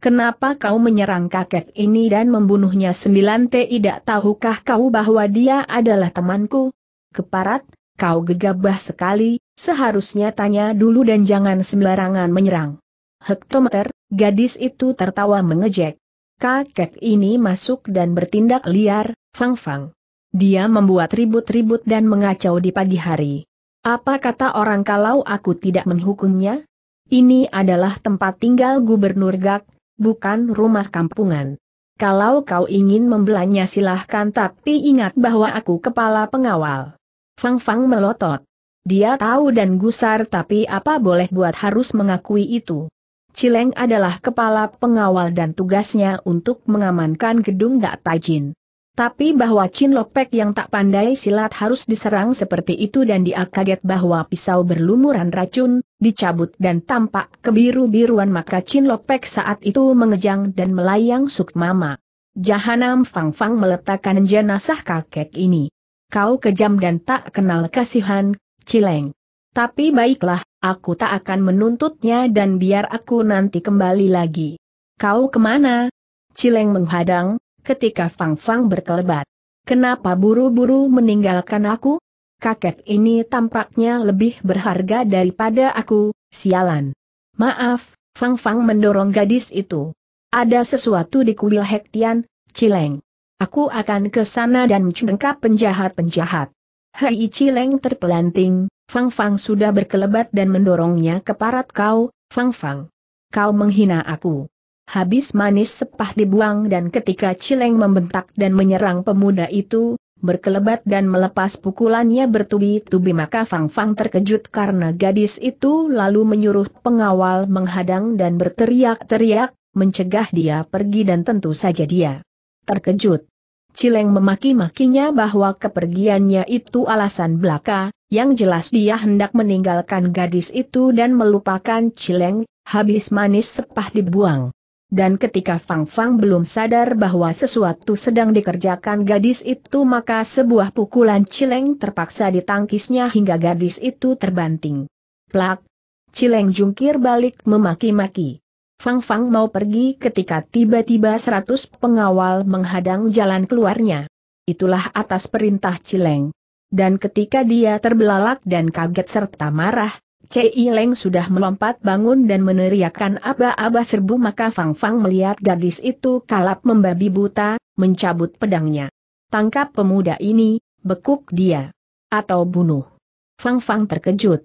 Kenapa kau menyerang kakek ini dan membunuhnya sembilan tidak tahukah kau bahwa dia adalah temanku? Keparat, kau gegabah sekali, seharusnya tanya dulu dan jangan sembarangan menyerang. Hektometer, gadis itu tertawa mengejek. Kakek ini masuk dan bertindak liar, Fang Fang. Dia membuat ribut-ribut dan mengacau di pagi hari. Apa kata orang kalau aku tidak menghukumnya? Ini adalah tempat tinggal gubernur Gak, bukan rumah kampungan. Kalau kau ingin membelanya silahkan tapi ingat bahwa aku kepala pengawal. Fang Fang melotot. Dia tahu dan gusar tapi apa boleh buat harus mengakui itu. Cileng adalah kepala pengawal dan tugasnya untuk mengamankan gedung Dak Taijin. Tapi bahwa Chin Lopek yang tak pandai silat harus diserang seperti itu dan dia kaget bahwa pisau berlumuran racun, dicabut dan tampak kebiru-biruan maka Chin Lopek saat itu mengejang dan melayang sukmama. Jahanam Fang Fang meletakkan jenazah kakek ini kau kejam dan tak kenal kasihan, Cileng. Tapi baiklah, aku tak akan menuntutnya dan biar aku nanti kembali lagi. Kau kemana? Cileng menghadang, ketika Fang Fang berkelebat. Kenapa buru-buru meninggalkan aku? Kakek ini tampaknya lebih berharga daripada aku, sialan. Maaf, Fang Fang mendorong gadis itu. Ada sesuatu di kuil Hektian, Cileng. Aku akan ke sana dan menangkap penjahat-penjahat. Hei Cileng terpelanting, Fang Fang sudah berkelebat dan mendorongnya ke parat kau, Fang Fang. Kau menghina aku. Habis manis sepah dibuang dan ketika Cileng membentak dan menyerang pemuda itu, berkelebat dan melepas pukulannya bertubi-tubi maka Fang Fang terkejut karena gadis itu lalu menyuruh pengawal menghadang dan berteriak-teriak, mencegah dia pergi dan tentu saja dia terkejut. Cileng memaki-makinya bahwa kepergiannya itu alasan belaka, yang jelas dia hendak meninggalkan gadis itu dan melupakan Cileng, habis manis sepah dibuang. Dan ketika Fang Fang belum sadar bahwa sesuatu sedang dikerjakan gadis itu maka sebuah pukulan Cileng terpaksa ditangkisnya hingga gadis itu terbanting. Plak! Cileng jungkir balik memaki-maki. Fang Fang mau pergi ketika tiba-tiba seratus pengawal menghadang jalan keluarnya. Itulah atas perintah Cileng. Dan ketika dia terbelalak dan kaget serta marah, Cei Leng sudah melompat bangun dan meneriakkan aba-aba serbu maka Fang Fang melihat gadis itu kalap membabi buta, mencabut pedangnya. Tangkap pemuda ini, bekuk dia. Atau bunuh. Fang Fang terkejut.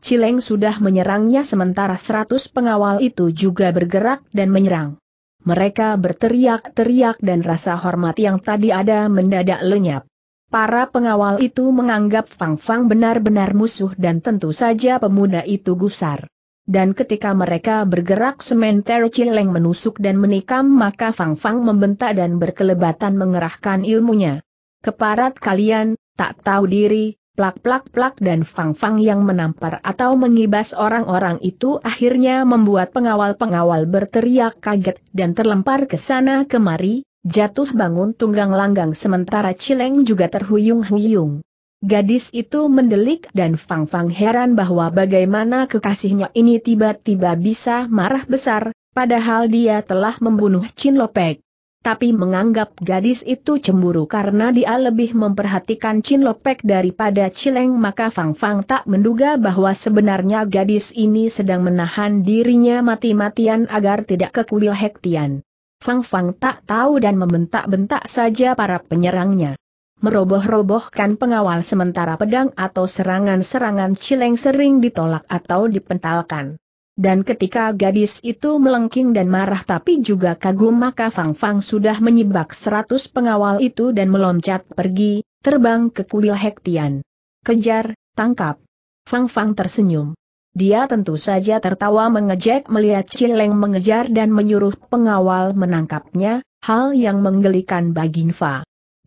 Cileng sudah menyerangnya sementara seratus pengawal itu juga bergerak dan menyerang. Mereka berteriak-teriak dan rasa hormat yang tadi ada mendadak lenyap. Para pengawal itu menganggap Fang Fang benar-benar musuh dan tentu saja pemuda itu gusar. Dan ketika mereka bergerak sementara Cileng menusuk dan menikam maka Fang Fang membentak dan berkelebatan mengerahkan ilmunya. Keparat kalian, tak tahu diri, plak-plak-plak dan fang-fang yang menampar atau mengibas orang-orang itu akhirnya membuat pengawal-pengawal berteriak kaget dan terlempar ke sana kemari, jatuh bangun tunggang langgang sementara Cileng juga terhuyung-huyung. Gadis itu mendelik dan fang-fang heran bahwa bagaimana kekasihnya ini tiba-tiba bisa marah besar, padahal dia telah membunuh Chin Lopek tapi menganggap gadis itu cemburu karena dia lebih memperhatikan Chin Lopek daripada Cileng maka Fang Fang tak menduga bahwa sebenarnya gadis ini sedang menahan dirinya mati-matian agar tidak kekuil Hektian. Fang Fang tak tahu dan membentak-bentak saja para penyerangnya. Meroboh-robohkan pengawal sementara pedang atau serangan-serangan Cileng sering ditolak atau dipentalkan. Dan ketika gadis itu melengking dan marah tapi juga kagum maka Fang Fang sudah menyibak seratus pengawal itu dan meloncat pergi, terbang ke kuil Hektian. Kejar, tangkap. Fang Fang tersenyum. Dia tentu saja tertawa mengejek melihat Cileng mengejar dan menyuruh pengawal menangkapnya, hal yang menggelikan bagi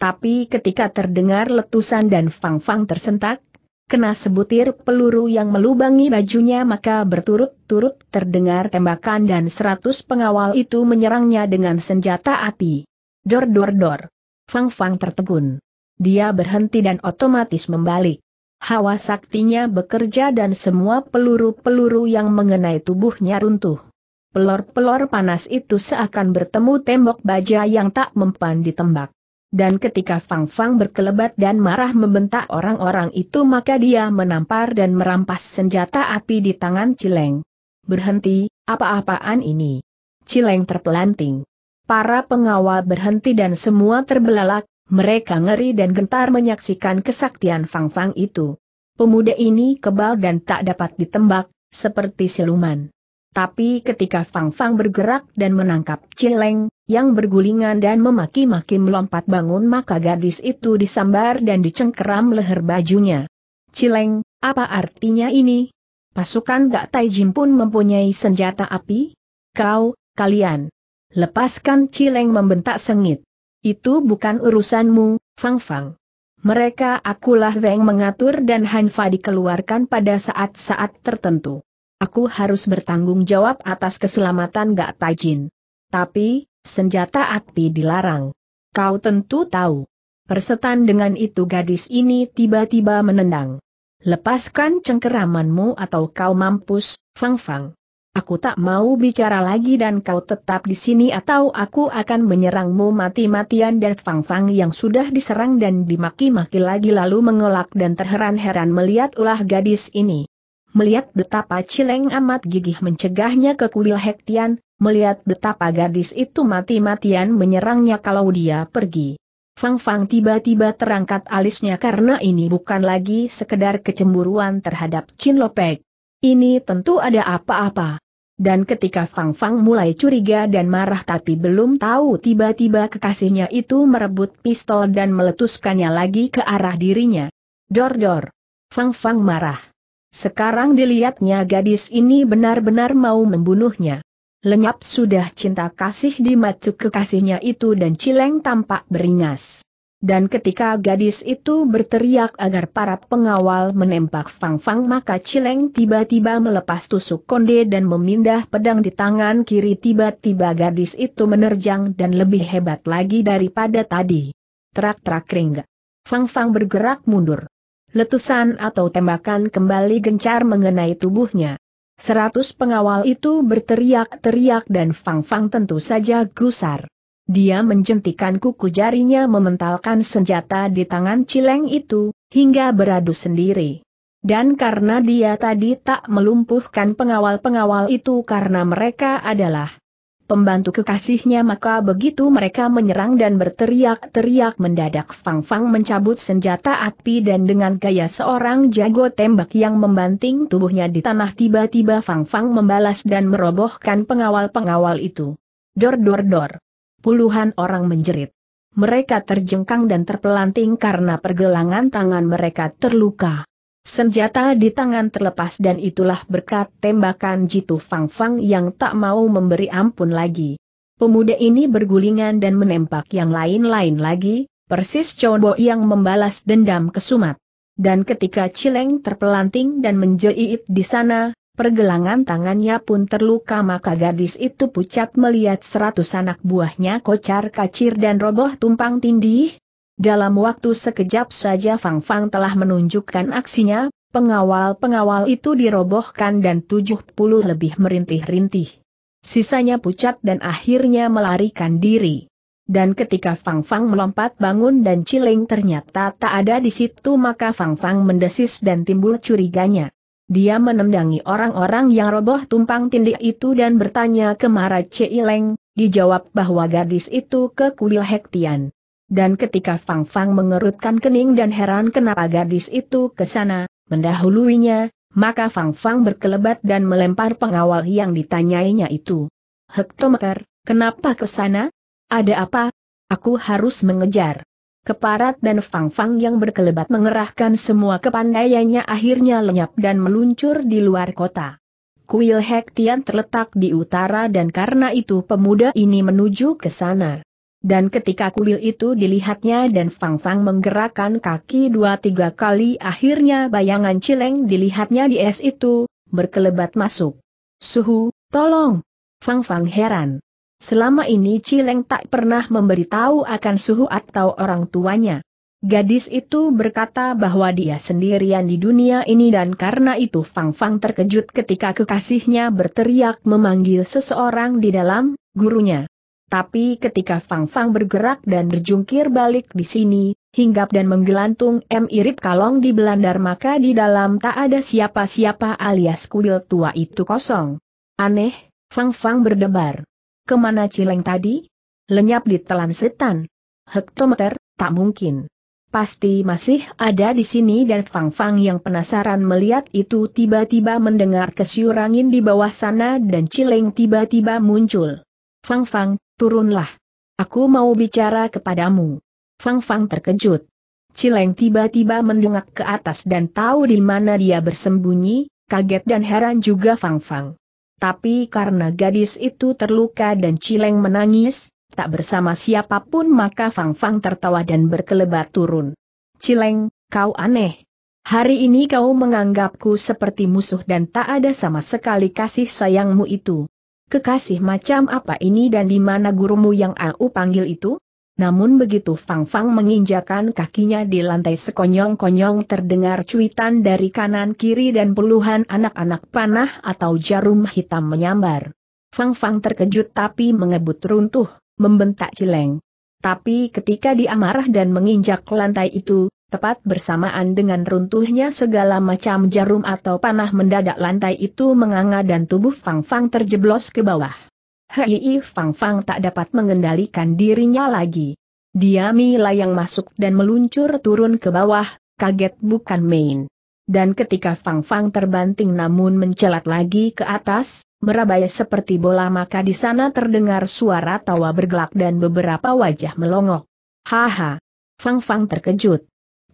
Tapi ketika terdengar letusan dan Fang Fang tersentak, Kena sebutir peluru yang melubangi bajunya maka berturut-turut terdengar tembakan dan seratus pengawal itu menyerangnya dengan senjata api. Dor dor dor. Fang Fang tertegun. Dia berhenti dan otomatis membalik. Hawa saktinya bekerja dan semua peluru-peluru yang mengenai tubuhnya runtuh. Pelor-pelor panas itu seakan bertemu tembok baja yang tak mempan ditembak. Dan ketika Fang Fang berkelebat dan marah membentak orang-orang itu maka dia menampar dan merampas senjata api di tangan Cileng. Berhenti, apa-apaan ini? Cileng terpelanting. Para pengawal berhenti dan semua terbelalak, mereka ngeri dan gentar menyaksikan kesaktian Fang Fang itu. Pemuda ini kebal dan tak dapat ditembak, seperti siluman. Tapi ketika Fang Fang bergerak dan menangkap Cileng, yang bergulingan dan memaki-maki melompat bangun maka gadis itu disambar dan dicengkeram leher bajunya. Cileng, apa artinya ini? Pasukan Gak Taijin pun mempunyai senjata api? Kau, kalian. Lepaskan Cileng membentak sengit. Itu bukan urusanmu, Fang Fang. Mereka akulah Weng mengatur dan Hanfa dikeluarkan pada saat-saat tertentu. Aku harus bertanggung jawab atas keselamatan Gak Taijin. Tapi, Senjata api dilarang. Kau tentu tahu. Persetan dengan itu gadis ini tiba-tiba menendang. Lepaskan cengkeramanmu atau kau mampus, Fang Fang. Aku tak mau bicara lagi dan kau tetap di sini atau aku akan menyerangmu mati-matian dan Fang Fang yang sudah diserang dan dimaki-maki lagi lalu mengelak dan terheran-heran melihat ulah gadis ini. Melihat betapa Cileng amat gigih mencegahnya ke kuil Hektian, melihat betapa gadis itu mati-matian menyerangnya kalau dia pergi. Fang Fang tiba-tiba terangkat alisnya karena ini bukan lagi sekedar kecemburuan terhadap Chin Lopek. Ini tentu ada apa-apa. Dan ketika Fang Fang mulai curiga dan marah tapi belum tahu tiba-tiba kekasihnya itu merebut pistol dan meletuskannya lagi ke arah dirinya. Dor-dor. Fang Fang marah. Sekarang dilihatnya gadis ini benar-benar mau membunuhnya lenyap sudah cinta kasih di matu kekasihnya itu dan Cileng tampak beringas. Dan ketika gadis itu berteriak agar para pengawal menembak Fang Fang maka Cileng tiba-tiba melepas tusuk konde dan memindah pedang di tangan kiri tiba-tiba gadis itu menerjang dan lebih hebat lagi daripada tadi. Trak-trak ring. Fang Fang bergerak mundur. Letusan atau tembakan kembali gencar mengenai tubuhnya. Seratus pengawal itu berteriak-teriak dan Fang Fang tentu saja gusar. Dia menjentikan kuku jarinya mementalkan senjata di tangan Cileng itu, hingga beradu sendiri. Dan karena dia tadi tak melumpuhkan pengawal-pengawal itu karena mereka adalah pembantu kekasihnya maka begitu mereka menyerang dan berteriak-teriak mendadak Fang Fang mencabut senjata api dan dengan gaya seorang jago tembak yang membanting tubuhnya di tanah tiba-tiba Fang Fang membalas dan merobohkan pengawal-pengawal itu. Dor dor dor. Puluhan orang menjerit. Mereka terjengkang dan terpelanting karena pergelangan tangan mereka terluka. Senjata di tangan terlepas dan itulah berkat tembakan Jitu Fang Fang yang tak mau memberi ampun lagi. Pemuda ini bergulingan dan menembak yang lain-lain lagi, persis Chobo yang membalas dendam ke Sumat. Dan ketika Cileng terpelanting dan menjeit di sana, pergelangan tangannya pun terluka maka gadis itu pucat melihat seratus anak buahnya kocar kacir dan roboh tumpang tindih, dalam waktu sekejap saja Fang Fang telah menunjukkan aksinya, pengawal-pengawal itu dirobohkan dan 70 lebih merintih-rintih. Sisanya pucat dan akhirnya melarikan diri. Dan ketika Fang Fang melompat bangun dan Ciling ternyata tak ada di situ maka Fang Fang mendesis dan timbul curiganya. Dia menendangi orang-orang yang roboh tumpang tindih itu dan bertanya ke Mara Cileng, dijawab bahwa gadis itu ke kuil Hektian. Dan ketika Fang Fang mengerutkan kening dan heran kenapa gadis itu ke sana, mendahuluinya, maka Fang Fang berkelebat dan melempar pengawal yang ditanyainya itu. Hektometer, kenapa ke sana? Ada apa? Aku harus mengejar. Keparat dan Fang Fang yang berkelebat mengerahkan semua kepandaiannya akhirnya lenyap dan meluncur di luar kota. Kuil Hektian terletak di utara dan karena itu pemuda ini menuju ke sana. Dan ketika kuil itu dilihatnya dan Fang Fang menggerakkan kaki dua tiga kali akhirnya bayangan Cileng dilihatnya di es itu, berkelebat masuk. Suhu, tolong! Fang Fang heran. Selama ini Cileng tak pernah memberitahu akan suhu atau orang tuanya. Gadis itu berkata bahwa dia sendirian di dunia ini dan karena itu Fang Fang terkejut ketika kekasihnya berteriak memanggil seseorang di dalam, gurunya. Tapi ketika Fang Fang bergerak dan berjungkir balik di sini, hinggap dan menggelantung M. Irip Kalong di Belandar maka di dalam tak ada siapa-siapa alias kuil tua itu kosong. Aneh, Fang Fang berdebar. Kemana Cileng tadi? Lenyap di telan setan. Hektometer, tak mungkin. Pasti masih ada di sini dan Fang Fang yang penasaran melihat itu tiba-tiba mendengar kesyurangin di bawah sana dan Cileng tiba-tiba muncul. Fang Fang, turunlah. Aku mau bicara kepadamu. Fang Fang terkejut. Cileng tiba-tiba mendungak ke atas dan tahu di mana dia bersembunyi, kaget dan heran juga Fang Fang. Tapi karena gadis itu terluka dan Cileng menangis, tak bersama siapapun maka Fang Fang tertawa dan berkelebat turun. Cileng, kau aneh. Hari ini kau menganggapku seperti musuh dan tak ada sama sekali kasih sayangmu itu. Kekasih macam apa ini dan di mana gurumu yang aku panggil itu? Namun begitu Fang Fang menginjakan kakinya di lantai sekonyong-konyong terdengar cuitan dari kanan-kiri dan puluhan anak-anak panah atau jarum hitam menyambar. Fang Fang terkejut tapi mengebut runtuh, membentak cileng. Tapi ketika dia marah dan menginjak lantai itu, Tepat bersamaan dengan runtuhnya segala macam jarum atau panah mendadak lantai itu menganga dan tubuh Fang Fang terjeblos ke bawah. Hei Fang Fang tak dapat mengendalikan dirinya lagi. Dia melayang masuk dan meluncur turun ke bawah, kaget bukan main. Dan ketika Fang Fang terbanting namun mencelat lagi ke atas, merabaya seperti bola maka di sana terdengar suara tawa bergelak dan beberapa wajah melongok. Haha! Fang Fang terkejut.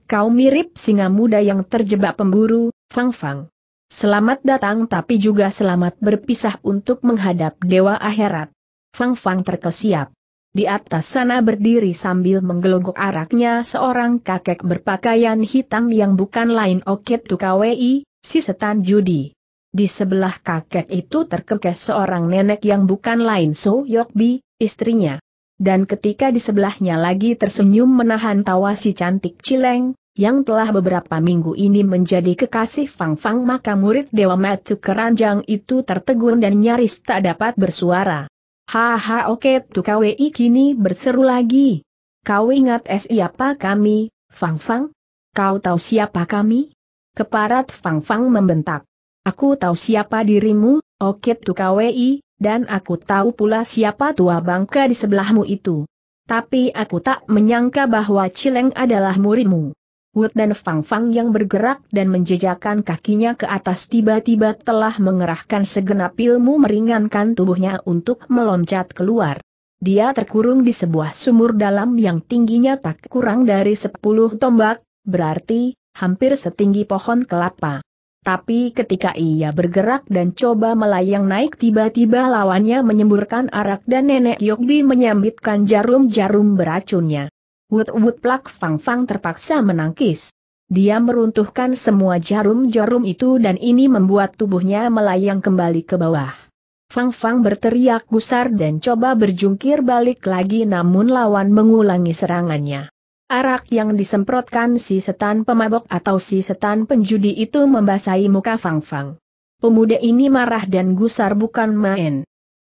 Kau mirip singa muda yang terjebak pemburu, Fang Fang. Selamat datang tapi juga selamat berpisah untuk menghadap Dewa Akhirat. Fang Fang terkesiap. Di atas sana berdiri sambil menggelogok araknya seorang kakek berpakaian hitam yang bukan lain Okit Tukawei, si setan judi. Di sebelah kakek itu terkekeh seorang nenek yang bukan lain So Yokbi, istrinya dan ketika di sebelahnya lagi tersenyum menahan tawa si cantik Cileng, yang telah beberapa minggu ini menjadi kekasih Fang Fang maka murid Dewa Matu Keranjang itu tertegun dan nyaris tak dapat bersuara. Haha oke tu KWI kini berseru lagi. Kau ingat siapa kami, Fang Fang? Kau tahu siapa kami? Keparat Fang Fang membentak. Aku tahu siapa dirimu, oke tu KWI, dan aku tahu pula siapa tua bangka di sebelahmu itu. Tapi aku tak menyangka bahwa Cileng adalah muridmu. Wood dan Fang Fang yang bergerak dan menjejakkan kakinya ke atas tiba-tiba telah mengerahkan segenap ilmu meringankan tubuhnya untuk meloncat keluar. Dia terkurung di sebuah sumur dalam yang tingginya tak kurang dari sepuluh tombak, berarti, hampir setinggi pohon kelapa. Tapi ketika ia bergerak dan coba melayang naik tiba-tiba lawannya menyemburkan arak dan nenek Yogi menyambitkan jarum-jarum beracunnya. Wut-wut plak fang-fang terpaksa menangkis. Dia meruntuhkan semua jarum-jarum itu dan ini membuat tubuhnya melayang kembali ke bawah. Fang-fang berteriak gusar dan coba berjungkir balik lagi namun lawan mengulangi serangannya. Arak yang disemprotkan si setan pemabok atau si setan penjudi itu membasahi muka Fang Fang. Pemuda ini marah dan gusar bukan main.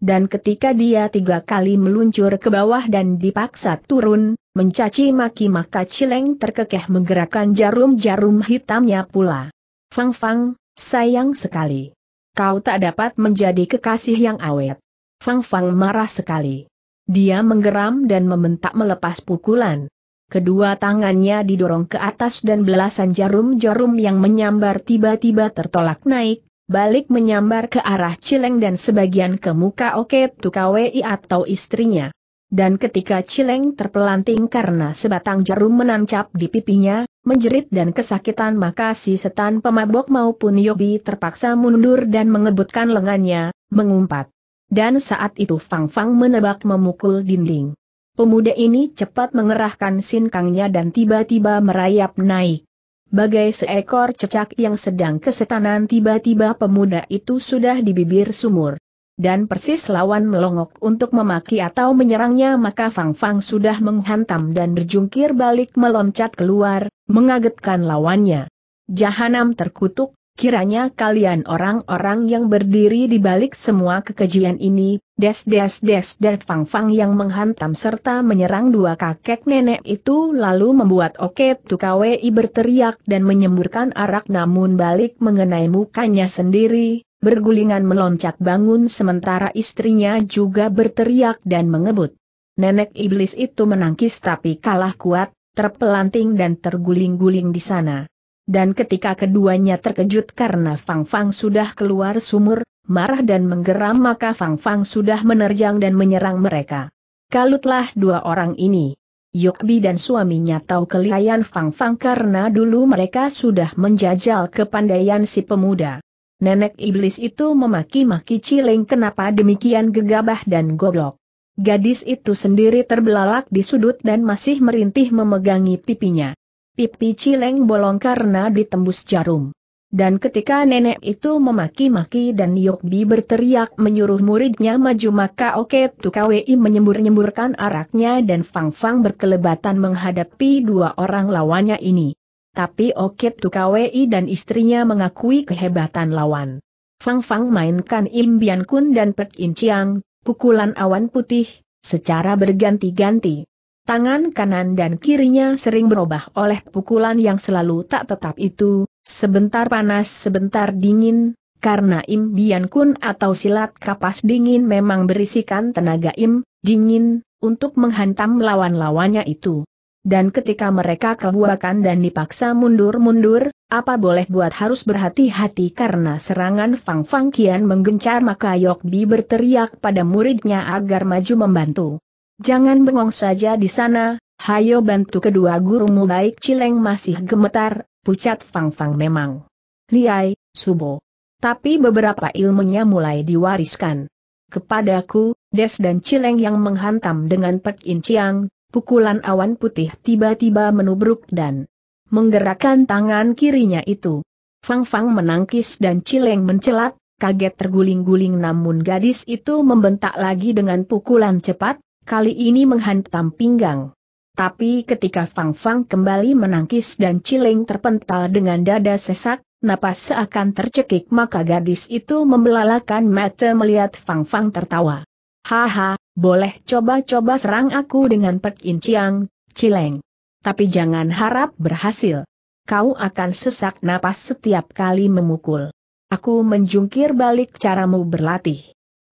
Dan ketika dia tiga kali meluncur ke bawah dan dipaksa turun, mencaci maki maka Cileng terkekeh menggerakkan jarum-jarum hitamnya pula. Fang Fang, sayang sekali. Kau tak dapat menjadi kekasih yang awet. Fang Fang marah sekali. Dia menggeram dan membentak melepas pukulan. Kedua tangannya didorong ke atas dan belasan jarum-jarum yang menyambar tiba-tiba tertolak naik, balik menyambar ke arah Cileng dan sebagian ke muka Oke Tukawei atau istrinya. Dan ketika Cileng terpelanting karena sebatang jarum menancap di pipinya, menjerit dan kesakitan maka si setan pemabok maupun Yobi terpaksa mundur dan mengebutkan lengannya, mengumpat. Dan saat itu Fang Fang menebak memukul dinding. Pemuda ini cepat mengerahkan sinkangnya dan tiba-tiba merayap naik. Bagai seekor cecak yang sedang kesetanan tiba-tiba pemuda itu sudah di bibir sumur. Dan persis lawan melongok untuk memaki atau menyerangnya maka Fang Fang sudah menghantam dan berjungkir balik meloncat keluar, mengagetkan lawannya. Jahanam terkutuk, Kiranya kalian orang-orang yang berdiri di balik semua kekejian ini, des des des dan fang fang yang menghantam serta menyerang dua kakek nenek itu lalu membuat Oke Tukawi berteriak dan menyemburkan arak namun balik mengenai mukanya sendiri, bergulingan meloncat bangun sementara istrinya juga berteriak dan mengebut. Nenek iblis itu menangkis tapi kalah kuat, terpelanting dan terguling-guling di sana. Dan ketika keduanya terkejut karena Fang Fang sudah keluar sumur, marah dan menggeram maka Fang Fang sudah menerjang dan menyerang mereka. Kalutlah dua orang ini. Bi dan suaminya tahu kelihayan Fang Fang karena dulu mereka sudah menjajal kepandaian si pemuda. Nenek iblis itu memaki-maki Cileng kenapa demikian gegabah dan goblok. Gadis itu sendiri terbelalak di sudut dan masih merintih memegangi pipinya. Pipi Cileng bolong karena ditembus jarum. Dan ketika nenek itu memaki-maki dan Yokbi berteriak menyuruh muridnya maju maka Oke Tukawi menyembur-nyemburkan araknya dan Fang Fang berkelebatan menghadapi dua orang lawannya ini. Tapi Oke Tukawi dan istrinya mengakui kehebatan lawan. Fang Fang mainkan imbian kun dan pet Chiang, pukulan awan putih, secara berganti-ganti. Tangan kanan dan kirinya sering berubah oleh pukulan yang selalu tak tetap itu, sebentar panas sebentar dingin, karena Im Bian Kun atau silat kapas dingin memang berisikan tenaga Im, dingin, untuk menghantam lawan-lawannya itu. Dan ketika mereka kebuakan dan dipaksa mundur-mundur, apa boleh buat harus berhati-hati karena serangan Fang Fang Kian menggencar maka yok bi berteriak pada muridnya agar maju membantu. Jangan bengong saja di sana, hayo bantu kedua gurumu baik Cileng masih gemetar, pucat Fang Fang memang. Liai, Subo. Tapi beberapa ilmunya mulai diwariskan. Kepadaku, Des dan Cileng yang menghantam dengan Pek In pukulan awan putih tiba-tiba menubruk dan menggerakkan tangan kirinya itu. Fang Fang menangkis dan Cileng mencelat, kaget terguling-guling namun gadis itu membentak lagi dengan pukulan cepat, kali ini menghantam pinggang. Tapi ketika Fang Fang kembali menangkis dan Cileng terpental dengan dada sesak, napas seakan tercekik maka gadis itu membelalakan mata melihat Fang Fang tertawa. Haha, boleh coba-coba serang aku dengan Pek Chiang, Cileng. Tapi jangan harap berhasil. Kau akan sesak napas setiap kali memukul. Aku menjungkir balik caramu berlatih.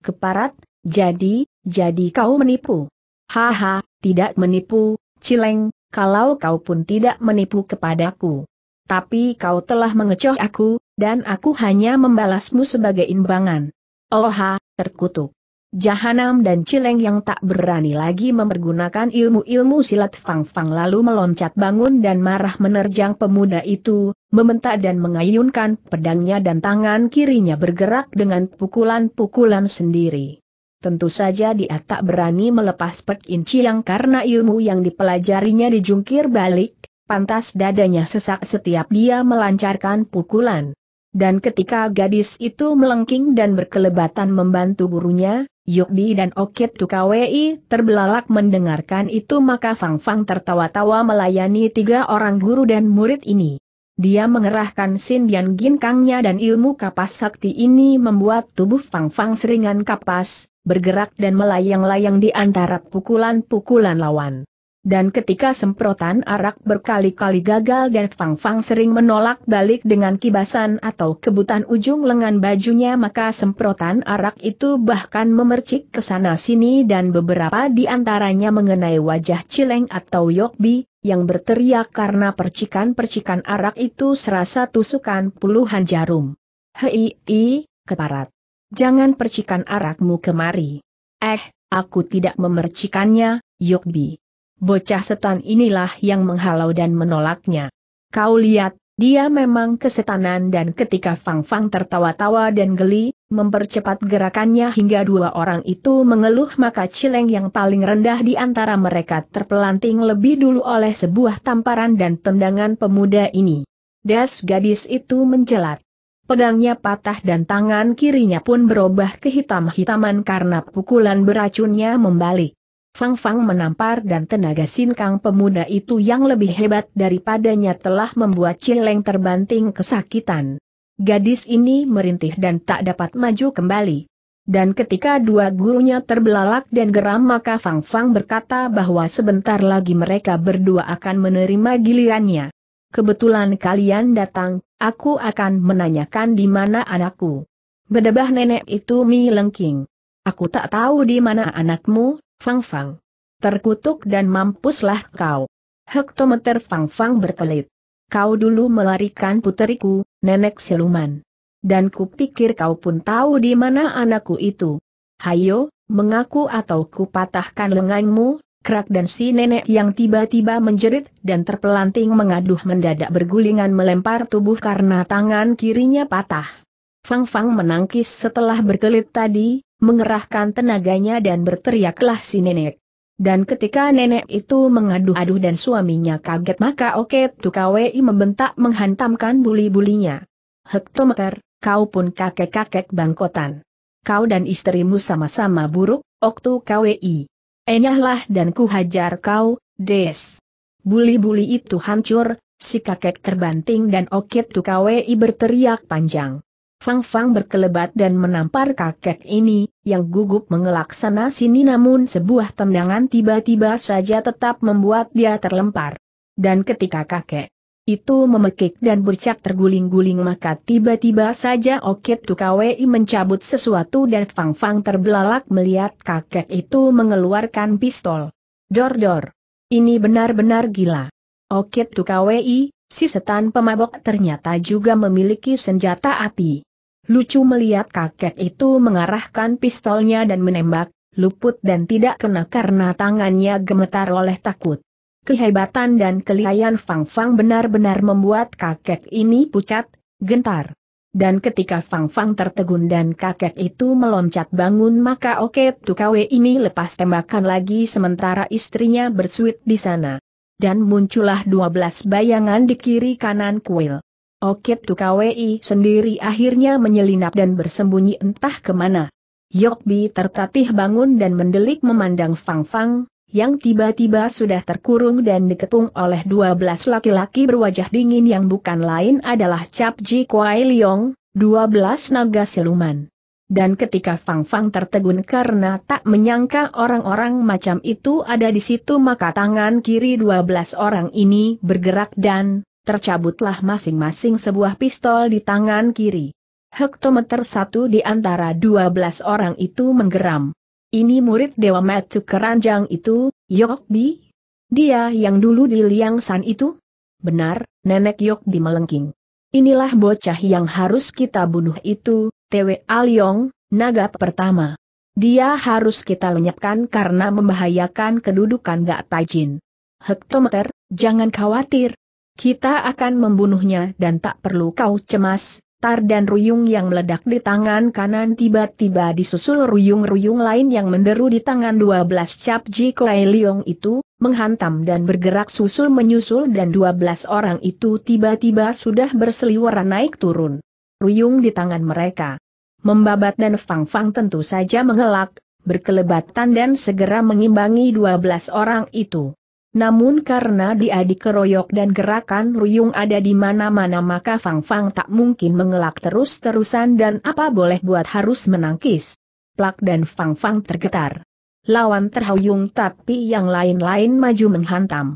Keparat, jadi, jadi kau menipu. Haha, tidak menipu, Cileng, kalau kau pun tidak menipu kepadaku. Tapi kau telah mengecoh aku, dan aku hanya membalasmu sebagai imbangan. Oha, terkutuk. Jahanam dan Cileng yang tak berani lagi mempergunakan ilmu-ilmu silat Fang Fang lalu meloncat bangun dan marah menerjang pemuda itu, membentak dan mengayunkan pedangnya dan tangan kirinya bergerak dengan pukulan-pukulan sendiri. Tentu saja dia tak berani melepas Pek Inci yang karena ilmu yang dipelajarinya dijungkir balik, pantas dadanya sesak setiap dia melancarkan pukulan. Dan ketika gadis itu melengking dan berkelebatan membantu gurunya, Yukbi dan Okit Tukawei terbelalak mendengarkan itu maka Fang Fang tertawa-tawa melayani tiga orang guru dan murid ini. Dia mengerahkan sindian kangnya dan ilmu kapas sakti ini membuat tubuh Fang Fang seringan kapas, bergerak dan melayang-layang di antara pukulan-pukulan lawan. Dan ketika semprotan arak berkali-kali gagal dan Fang Fang sering menolak balik dengan kibasan atau kebutan ujung lengan bajunya maka semprotan arak itu bahkan memercik ke sana-sini dan beberapa di antaranya mengenai wajah Cileng atau Yokbi, yang berteriak karena percikan-percikan arak itu serasa tusukan puluhan jarum. Hei, keparat. Jangan percikan arakmu kemari. Eh, aku tidak memercikannya, Yogbi. Bocah setan inilah yang menghalau dan menolaknya. Kau lihat, dia memang kesetanan dan ketika Fang Fang tertawa-tawa dan geli, mempercepat gerakannya hingga dua orang itu mengeluh maka Cileng yang paling rendah di antara mereka terpelanting lebih dulu oleh sebuah tamparan dan tendangan pemuda ini. Das gadis itu menjelat. Pedangnya patah dan tangan kirinya pun berubah kehitam-hitaman karena pukulan beracunnya membalik. Fang Fang menampar dan tenaga sinkang pemuda itu yang lebih hebat daripadanya telah membuat Cileng terbanting kesakitan. Gadis ini merintih dan tak dapat maju kembali. Dan ketika dua gurunya terbelalak dan geram maka Fang Fang berkata bahwa sebentar lagi mereka berdua akan menerima gilirannya kebetulan kalian datang, aku akan menanyakan di mana anakku. Bedebah nenek itu mi lengking. Aku tak tahu di mana anakmu, Fang Fang. Terkutuk dan mampuslah kau. Hektometer Fang Fang berkelit. Kau dulu melarikan puteriku, nenek siluman. Dan kupikir kau pun tahu di mana anakku itu. Hayo, mengaku atau kupatahkan lenganmu, Krak dan si nenek yang tiba-tiba menjerit dan terpelanting mengaduh mendadak bergulingan melempar tubuh karena tangan kirinya patah. Fang Fang menangkis setelah berkelit tadi, mengerahkan tenaganya dan berteriaklah si nenek. Dan ketika nenek itu mengaduh-aduh dan suaminya kaget maka Oke Tukawi membentak menghantamkan buli-bulinya. Hektometer, kau pun kakek-kakek bangkotan. Kau dan istrimu sama-sama buruk, Oktu KWI. Enyahlah dan kuhajar kau, des. Buli-buli itu hancur, si kakek terbanting dan Okit Tukawei berteriak panjang. Fang Fang berkelebat dan menampar kakek ini, yang gugup mengelak sana sini namun sebuah tendangan tiba-tiba saja tetap membuat dia terlempar. Dan ketika kakek itu memekik dan bercak terguling-guling maka tiba-tiba saja Okit Tukawei mencabut sesuatu dan Fang Fang terbelalak melihat kakek itu mengeluarkan pistol. Dor-dor. Ini benar-benar gila. Okit Tukawei, si setan pemabok ternyata juga memiliki senjata api. Lucu melihat kakek itu mengarahkan pistolnya dan menembak, luput dan tidak kena karena tangannya gemetar oleh takut. Kehebatan dan kelihayan Fang Fang benar-benar membuat kakek ini pucat, gentar. Dan ketika Fang Fang tertegun dan kakek itu meloncat bangun maka Oke Tukawe ini lepas tembakan lagi sementara istrinya bersuit di sana. Dan muncullah 12 bayangan di kiri kanan kuil. Oke Tukawe sendiri akhirnya menyelinap dan bersembunyi entah kemana. Yokbi tertatih bangun dan mendelik memandang Fang Fang, yang tiba-tiba sudah terkurung dan dikepung oleh 12 laki-laki berwajah dingin yang bukan lain adalah Cap Ji Kwai Leong, 12 naga siluman. Dan ketika Fang Fang tertegun karena tak menyangka orang-orang macam itu ada di situ maka tangan kiri 12 orang ini bergerak dan tercabutlah masing-masing sebuah pistol di tangan kiri. Hektometer satu di antara 12 orang itu menggeram. Ini murid Dewa Metu Keranjang itu, Yokbi? Dia yang dulu di Liang San itu? Benar, nenek Yokbi melengking. Inilah bocah yang harus kita bunuh itu, Tewe Aliong, naga pertama. Dia harus kita lenyapkan karena membahayakan kedudukan Gak Tajin. Hektometer, jangan khawatir. Kita akan membunuhnya dan tak perlu kau cemas, tar dan ruyung yang meledak di tangan kanan tiba-tiba disusul ruyung-ruyung lain yang menderu di tangan 12 cap Ji Kuei Leong itu, menghantam dan bergerak susul menyusul dan 12 orang itu tiba-tiba sudah berseliweran naik turun. Ruyung di tangan mereka. Membabat dan Fang Fang tentu saja mengelak, berkelebatan dan segera mengimbangi 12 orang itu. Namun karena dia dikeroyok dan gerakan ruyung ada di mana-mana maka Fang Fang tak mungkin mengelak terus-terusan dan apa boleh buat harus menangkis. Plak dan Fang Fang tergetar. Lawan terhuyung tapi yang lain-lain maju menghantam.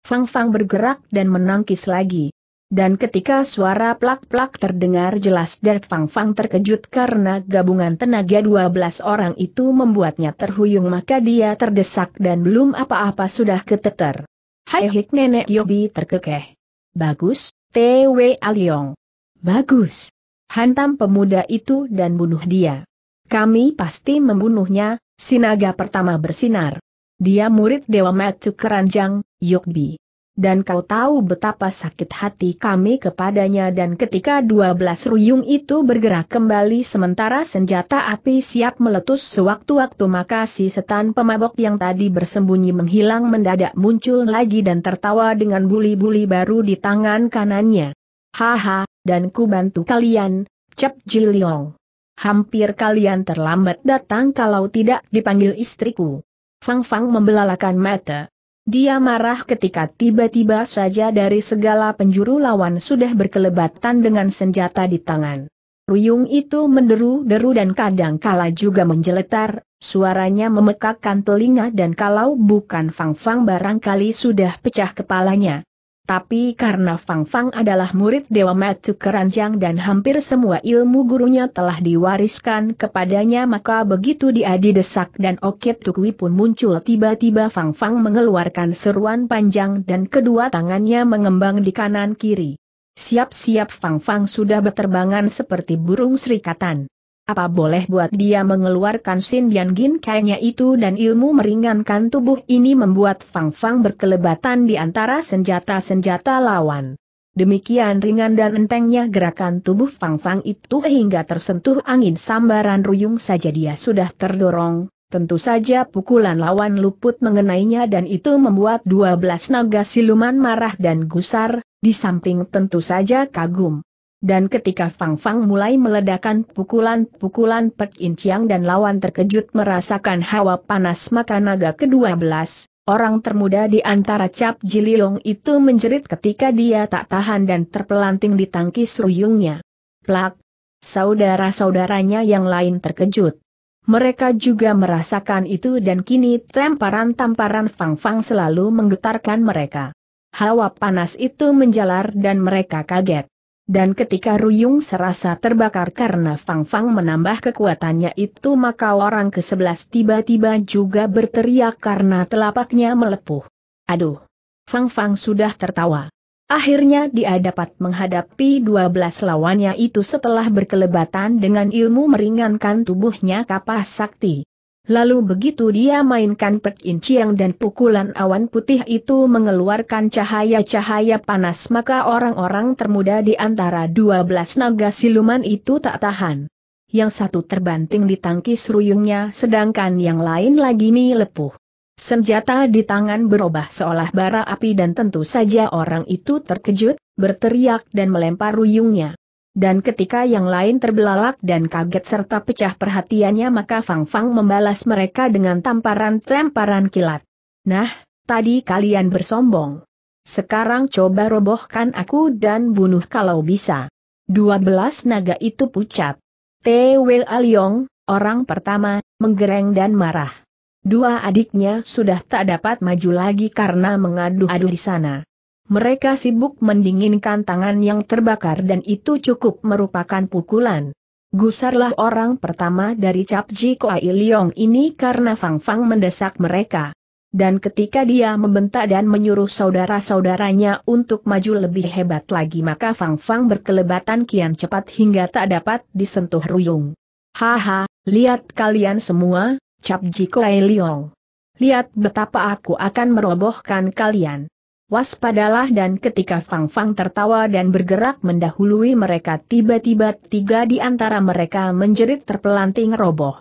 Fang Fang bergerak dan menangkis lagi. Dan ketika suara plak-plak terdengar jelas dan Fang Fang terkejut karena gabungan tenaga 12 orang itu membuatnya terhuyung maka dia terdesak dan belum apa-apa sudah keteter. Hai hik nenek Yobi terkekeh. Bagus, T.W. Aliong. Bagus. Hantam pemuda itu dan bunuh dia. Kami pasti membunuhnya, sinaga pertama bersinar. Dia murid Dewa Matsu Keranjang, Yobi dan kau tahu betapa sakit hati kami kepadanya dan ketika dua belas ruyung itu bergerak kembali sementara senjata api siap meletus sewaktu-waktu maka si setan pemabok yang tadi bersembunyi menghilang mendadak muncul lagi dan tertawa dengan buli-buli baru di tangan kanannya. Haha, dan ku bantu kalian, Cep Jiliong. Hampir kalian terlambat datang kalau tidak dipanggil istriku. Fang Fang membelalakan mata. Dia marah ketika tiba-tiba saja dari segala penjuru lawan sudah berkelebatan dengan senjata di tangan. Ruyung itu menderu-deru dan kadang kala juga menjeletar, suaranya memekakkan telinga dan kalau bukan Fang Fang barangkali sudah pecah kepalanya. Tapi karena Fang Fang adalah murid Dewa Matsu Keranjang dan hampir semua ilmu gurunya telah diwariskan kepadanya maka begitu dia didesak dan Okit Tukwi pun muncul tiba-tiba Fang Fang mengeluarkan seruan panjang dan kedua tangannya mengembang di kanan kiri. Siap-siap Fang Fang sudah berterbangan seperti burung serikatan. Apa boleh buat dia mengeluarkan Sin Dian Gin kayaknya itu dan ilmu meringankan tubuh ini membuat Fang Fang berkelebatan di antara senjata-senjata lawan. Demikian ringan dan entengnya gerakan tubuh Fang Fang itu hingga tersentuh angin sambaran ruyung saja dia sudah terdorong. Tentu saja pukulan lawan luput mengenainya dan itu membuat 12 naga siluman marah dan gusar, di samping tentu saja kagum dan ketika Fang Fang mulai meledakan pukulan-pukulan Pek In Chiang dan lawan terkejut merasakan hawa panas maka naga kedua belas, orang termuda di antara Cap Jiliong itu menjerit ketika dia tak tahan dan terpelanting di tangki Suyungnya. Plak! Saudara-saudaranya yang lain terkejut. Mereka juga merasakan itu dan kini tamparan tamparan Fang Fang selalu menggetarkan mereka. Hawa panas itu menjalar dan mereka kaget. Dan ketika Ruyung serasa terbakar karena Fang Fang menambah kekuatannya itu maka orang ke sebelas tiba-tiba juga berteriak karena telapaknya melepuh. Aduh! Fang Fang sudah tertawa. Akhirnya dia dapat menghadapi dua belas lawannya itu setelah berkelebatan dengan ilmu meringankan tubuhnya kapas sakti. Lalu begitu dia mainkan perkinciang dan pukulan awan putih itu mengeluarkan cahaya-cahaya panas maka orang-orang termuda di antara dua belas naga siluman itu tak tahan. Yang satu terbanting di tangkis ruyungnya sedangkan yang lain lagi melepuh. Senjata di tangan berubah seolah bara api dan tentu saja orang itu terkejut, berteriak dan melempar ruyungnya. Dan ketika yang lain terbelalak dan kaget serta pecah perhatiannya maka Fang Fang membalas mereka dengan tamparan-tamparan kilat. Nah, tadi kalian bersombong. Sekarang coba robohkan aku dan bunuh kalau bisa. Dua belas naga itu pucat. Tw Aliong, orang pertama, menggereng dan marah. Dua adiknya sudah tak dapat maju lagi karena mengadu-adu di sana. Mereka sibuk mendinginkan tangan yang terbakar dan itu cukup merupakan pukulan. Gusarlah orang pertama dari Cap Ji Kuai Leong ini karena Fang Fang mendesak mereka. Dan ketika dia membentak dan menyuruh saudara-saudaranya untuk maju lebih hebat lagi maka Fang Fang berkelebatan kian cepat hingga tak dapat disentuh Ruyung. Haha, lihat kalian semua, Cap Ji Kuai Leong. Lihat betapa aku akan merobohkan kalian. Waspadalah dan ketika Fang Fang tertawa dan bergerak mendahului mereka tiba-tiba tiga di antara mereka menjerit terpelanting roboh.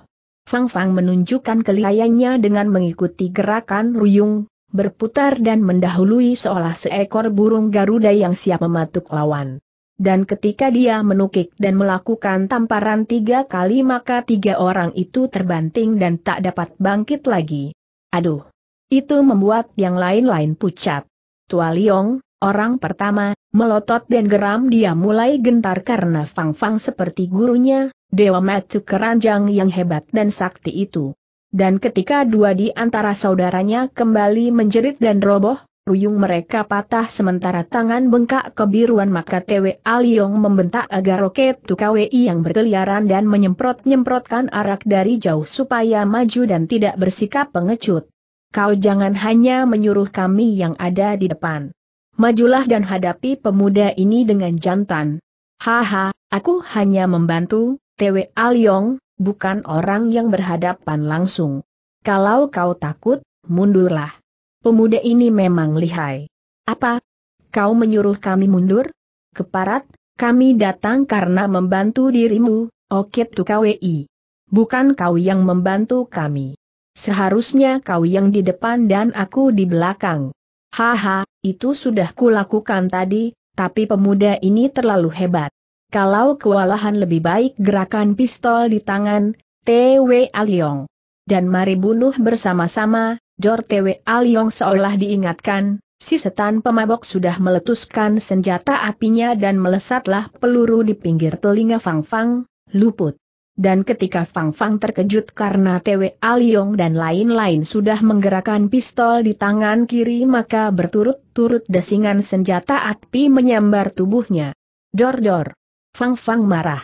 Fang Fang menunjukkan kelihayannya dengan mengikuti gerakan ruyung, berputar dan mendahului seolah seekor burung Garuda yang siap mematuk lawan. Dan ketika dia menukik dan melakukan tamparan tiga kali maka tiga orang itu terbanting dan tak dapat bangkit lagi. Aduh! Itu membuat yang lain-lain pucat. Tua Liong, orang pertama, melotot dan geram dia mulai gentar karena Fang Fang seperti gurunya, Dewa Macu Keranjang yang hebat dan sakti itu. Dan ketika dua di antara saudaranya kembali menjerit dan roboh, Ruyung mereka patah sementara tangan bengkak kebiruan maka Tewe Aliong membentak agar roket Tukawi yang berkeliaran dan menyemprot-nyemprotkan arak dari jauh supaya maju dan tidak bersikap pengecut. Kau jangan hanya menyuruh kami yang ada di depan. Majulah dan hadapi pemuda ini dengan jantan. Haha, aku hanya membantu, Tewe Alyong, bukan orang yang berhadapan langsung. Kalau kau takut, mundurlah. Pemuda ini memang lihai. Apa? Kau menyuruh kami mundur? Keparat, kami datang karena membantu dirimu, Okit tukawi. Bukan kau yang membantu kami. Seharusnya kau yang di depan dan aku di belakang. Haha, itu sudah kulakukan tadi, tapi pemuda ini terlalu hebat. Kalau kewalahan lebih baik gerakan pistol di tangan, TW Aliong. Dan mari bunuh bersama-sama, Jor TW Aliong seolah diingatkan, si setan pemabok sudah meletuskan senjata apinya dan melesatlah peluru di pinggir telinga Fang Fang, luput dan ketika Fang Fang terkejut karena TW Aliong dan lain-lain sudah menggerakkan pistol di tangan kiri maka berturut-turut desingan senjata api menyambar tubuhnya. Dor-dor. Fang Fang marah.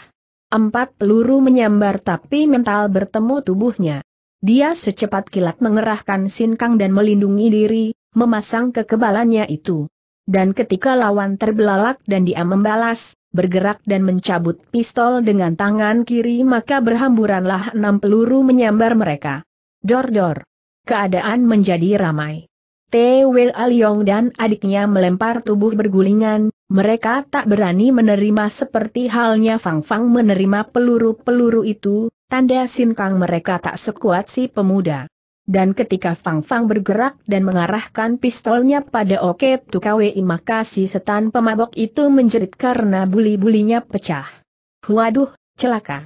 Empat peluru menyambar tapi mental bertemu tubuhnya. Dia secepat kilat mengerahkan sinkang dan melindungi diri, memasang kekebalannya itu dan ketika lawan terbelalak dan dia membalas, bergerak dan mencabut pistol dengan tangan kiri maka berhamburanlah enam peluru menyambar mereka. Dor-dor. Keadaan menjadi ramai. Tw Aliong dan adiknya melempar tubuh bergulingan, mereka tak berani menerima seperti halnya Fang Fang menerima peluru-peluru itu, tanda sinkang mereka tak sekuat si pemuda. Dan ketika Fang Fang bergerak dan mengarahkan pistolnya pada Oke Tukawi maka si setan pemabok itu menjerit karena buli-bulinya pecah. Waduh, celaka.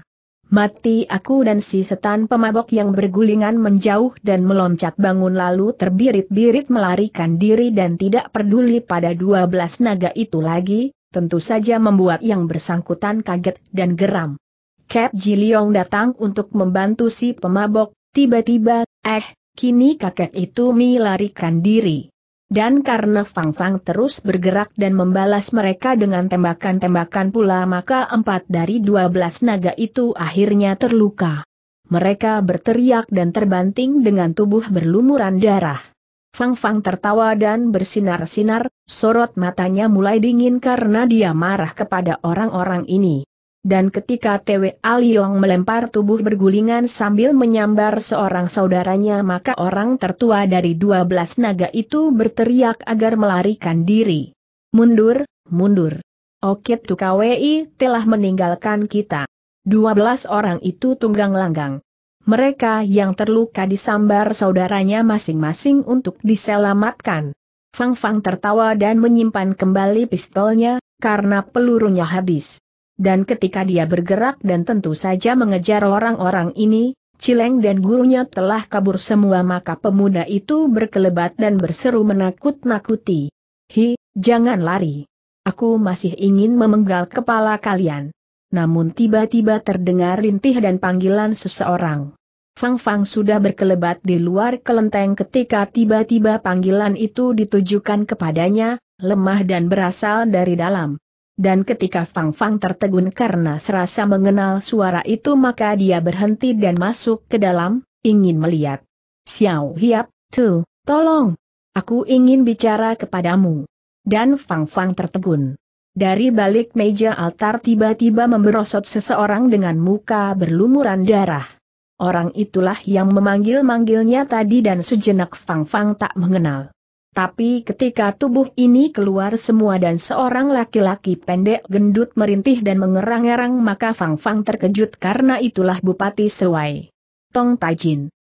Mati aku dan si setan pemabok yang bergulingan menjauh dan meloncat bangun lalu terbirit-birit melarikan diri dan tidak peduli pada 12 naga itu lagi, tentu saja membuat yang bersangkutan kaget dan geram. Cap Jiliong datang untuk membantu si pemabok, Tiba-tiba, eh, kini kakek itu melarikan diri. Dan karena Fang Fang terus bergerak dan membalas mereka dengan tembakan-tembakan pula maka empat dari dua belas naga itu akhirnya terluka. Mereka berteriak dan terbanting dengan tubuh berlumuran darah. Fang Fang tertawa dan bersinar-sinar, sorot matanya mulai dingin karena dia marah kepada orang-orang ini dan ketika TW Aliong melempar tubuh bergulingan sambil menyambar seorang saudaranya maka orang tertua dari dua belas naga itu berteriak agar melarikan diri. Mundur, mundur. Okit Tukawi telah meninggalkan kita. Dua belas orang itu tunggang langgang. Mereka yang terluka disambar saudaranya masing-masing untuk diselamatkan. Fang Fang tertawa dan menyimpan kembali pistolnya, karena pelurunya habis dan ketika dia bergerak dan tentu saja mengejar orang-orang ini, Cileng dan gurunya telah kabur semua maka pemuda itu berkelebat dan berseru menakut-nakuti. Hi, jangan lari. Aku masih ingin memenggal kepala kalian. Namun tiba-tiba terdengar rintih dan panggilan seseorang. Fang Fang sudah berkelebat di luar kelenteng ketika tiba-tiba panggilan itu ditujukan kepadanya, lemah dan berasal dari dalam. Dan ketika Fang Fang tertegun karena serasa mengenal suara itu maka dia berhenti dan masuk ke dalam, ingin melihat. Xiao Hiap, tu, tolong. Aku ingin bicara kepadamu. Dan Fang Fang tertegun. Dari balik meja altar tiba-tiba memberosot seseorang dengan muka berlumuran darah. Orang itulah yang memanggil-manggilnya tadi dan sejenak Fang Fang tak mengenal. Tapi ketika tubuh ini keluar semua dan seorang laki-laki pendek gendut merintih dan mengerang-erang maka Fang Fang terkejut karena itulah Bupati Sewai. Tong Tajin.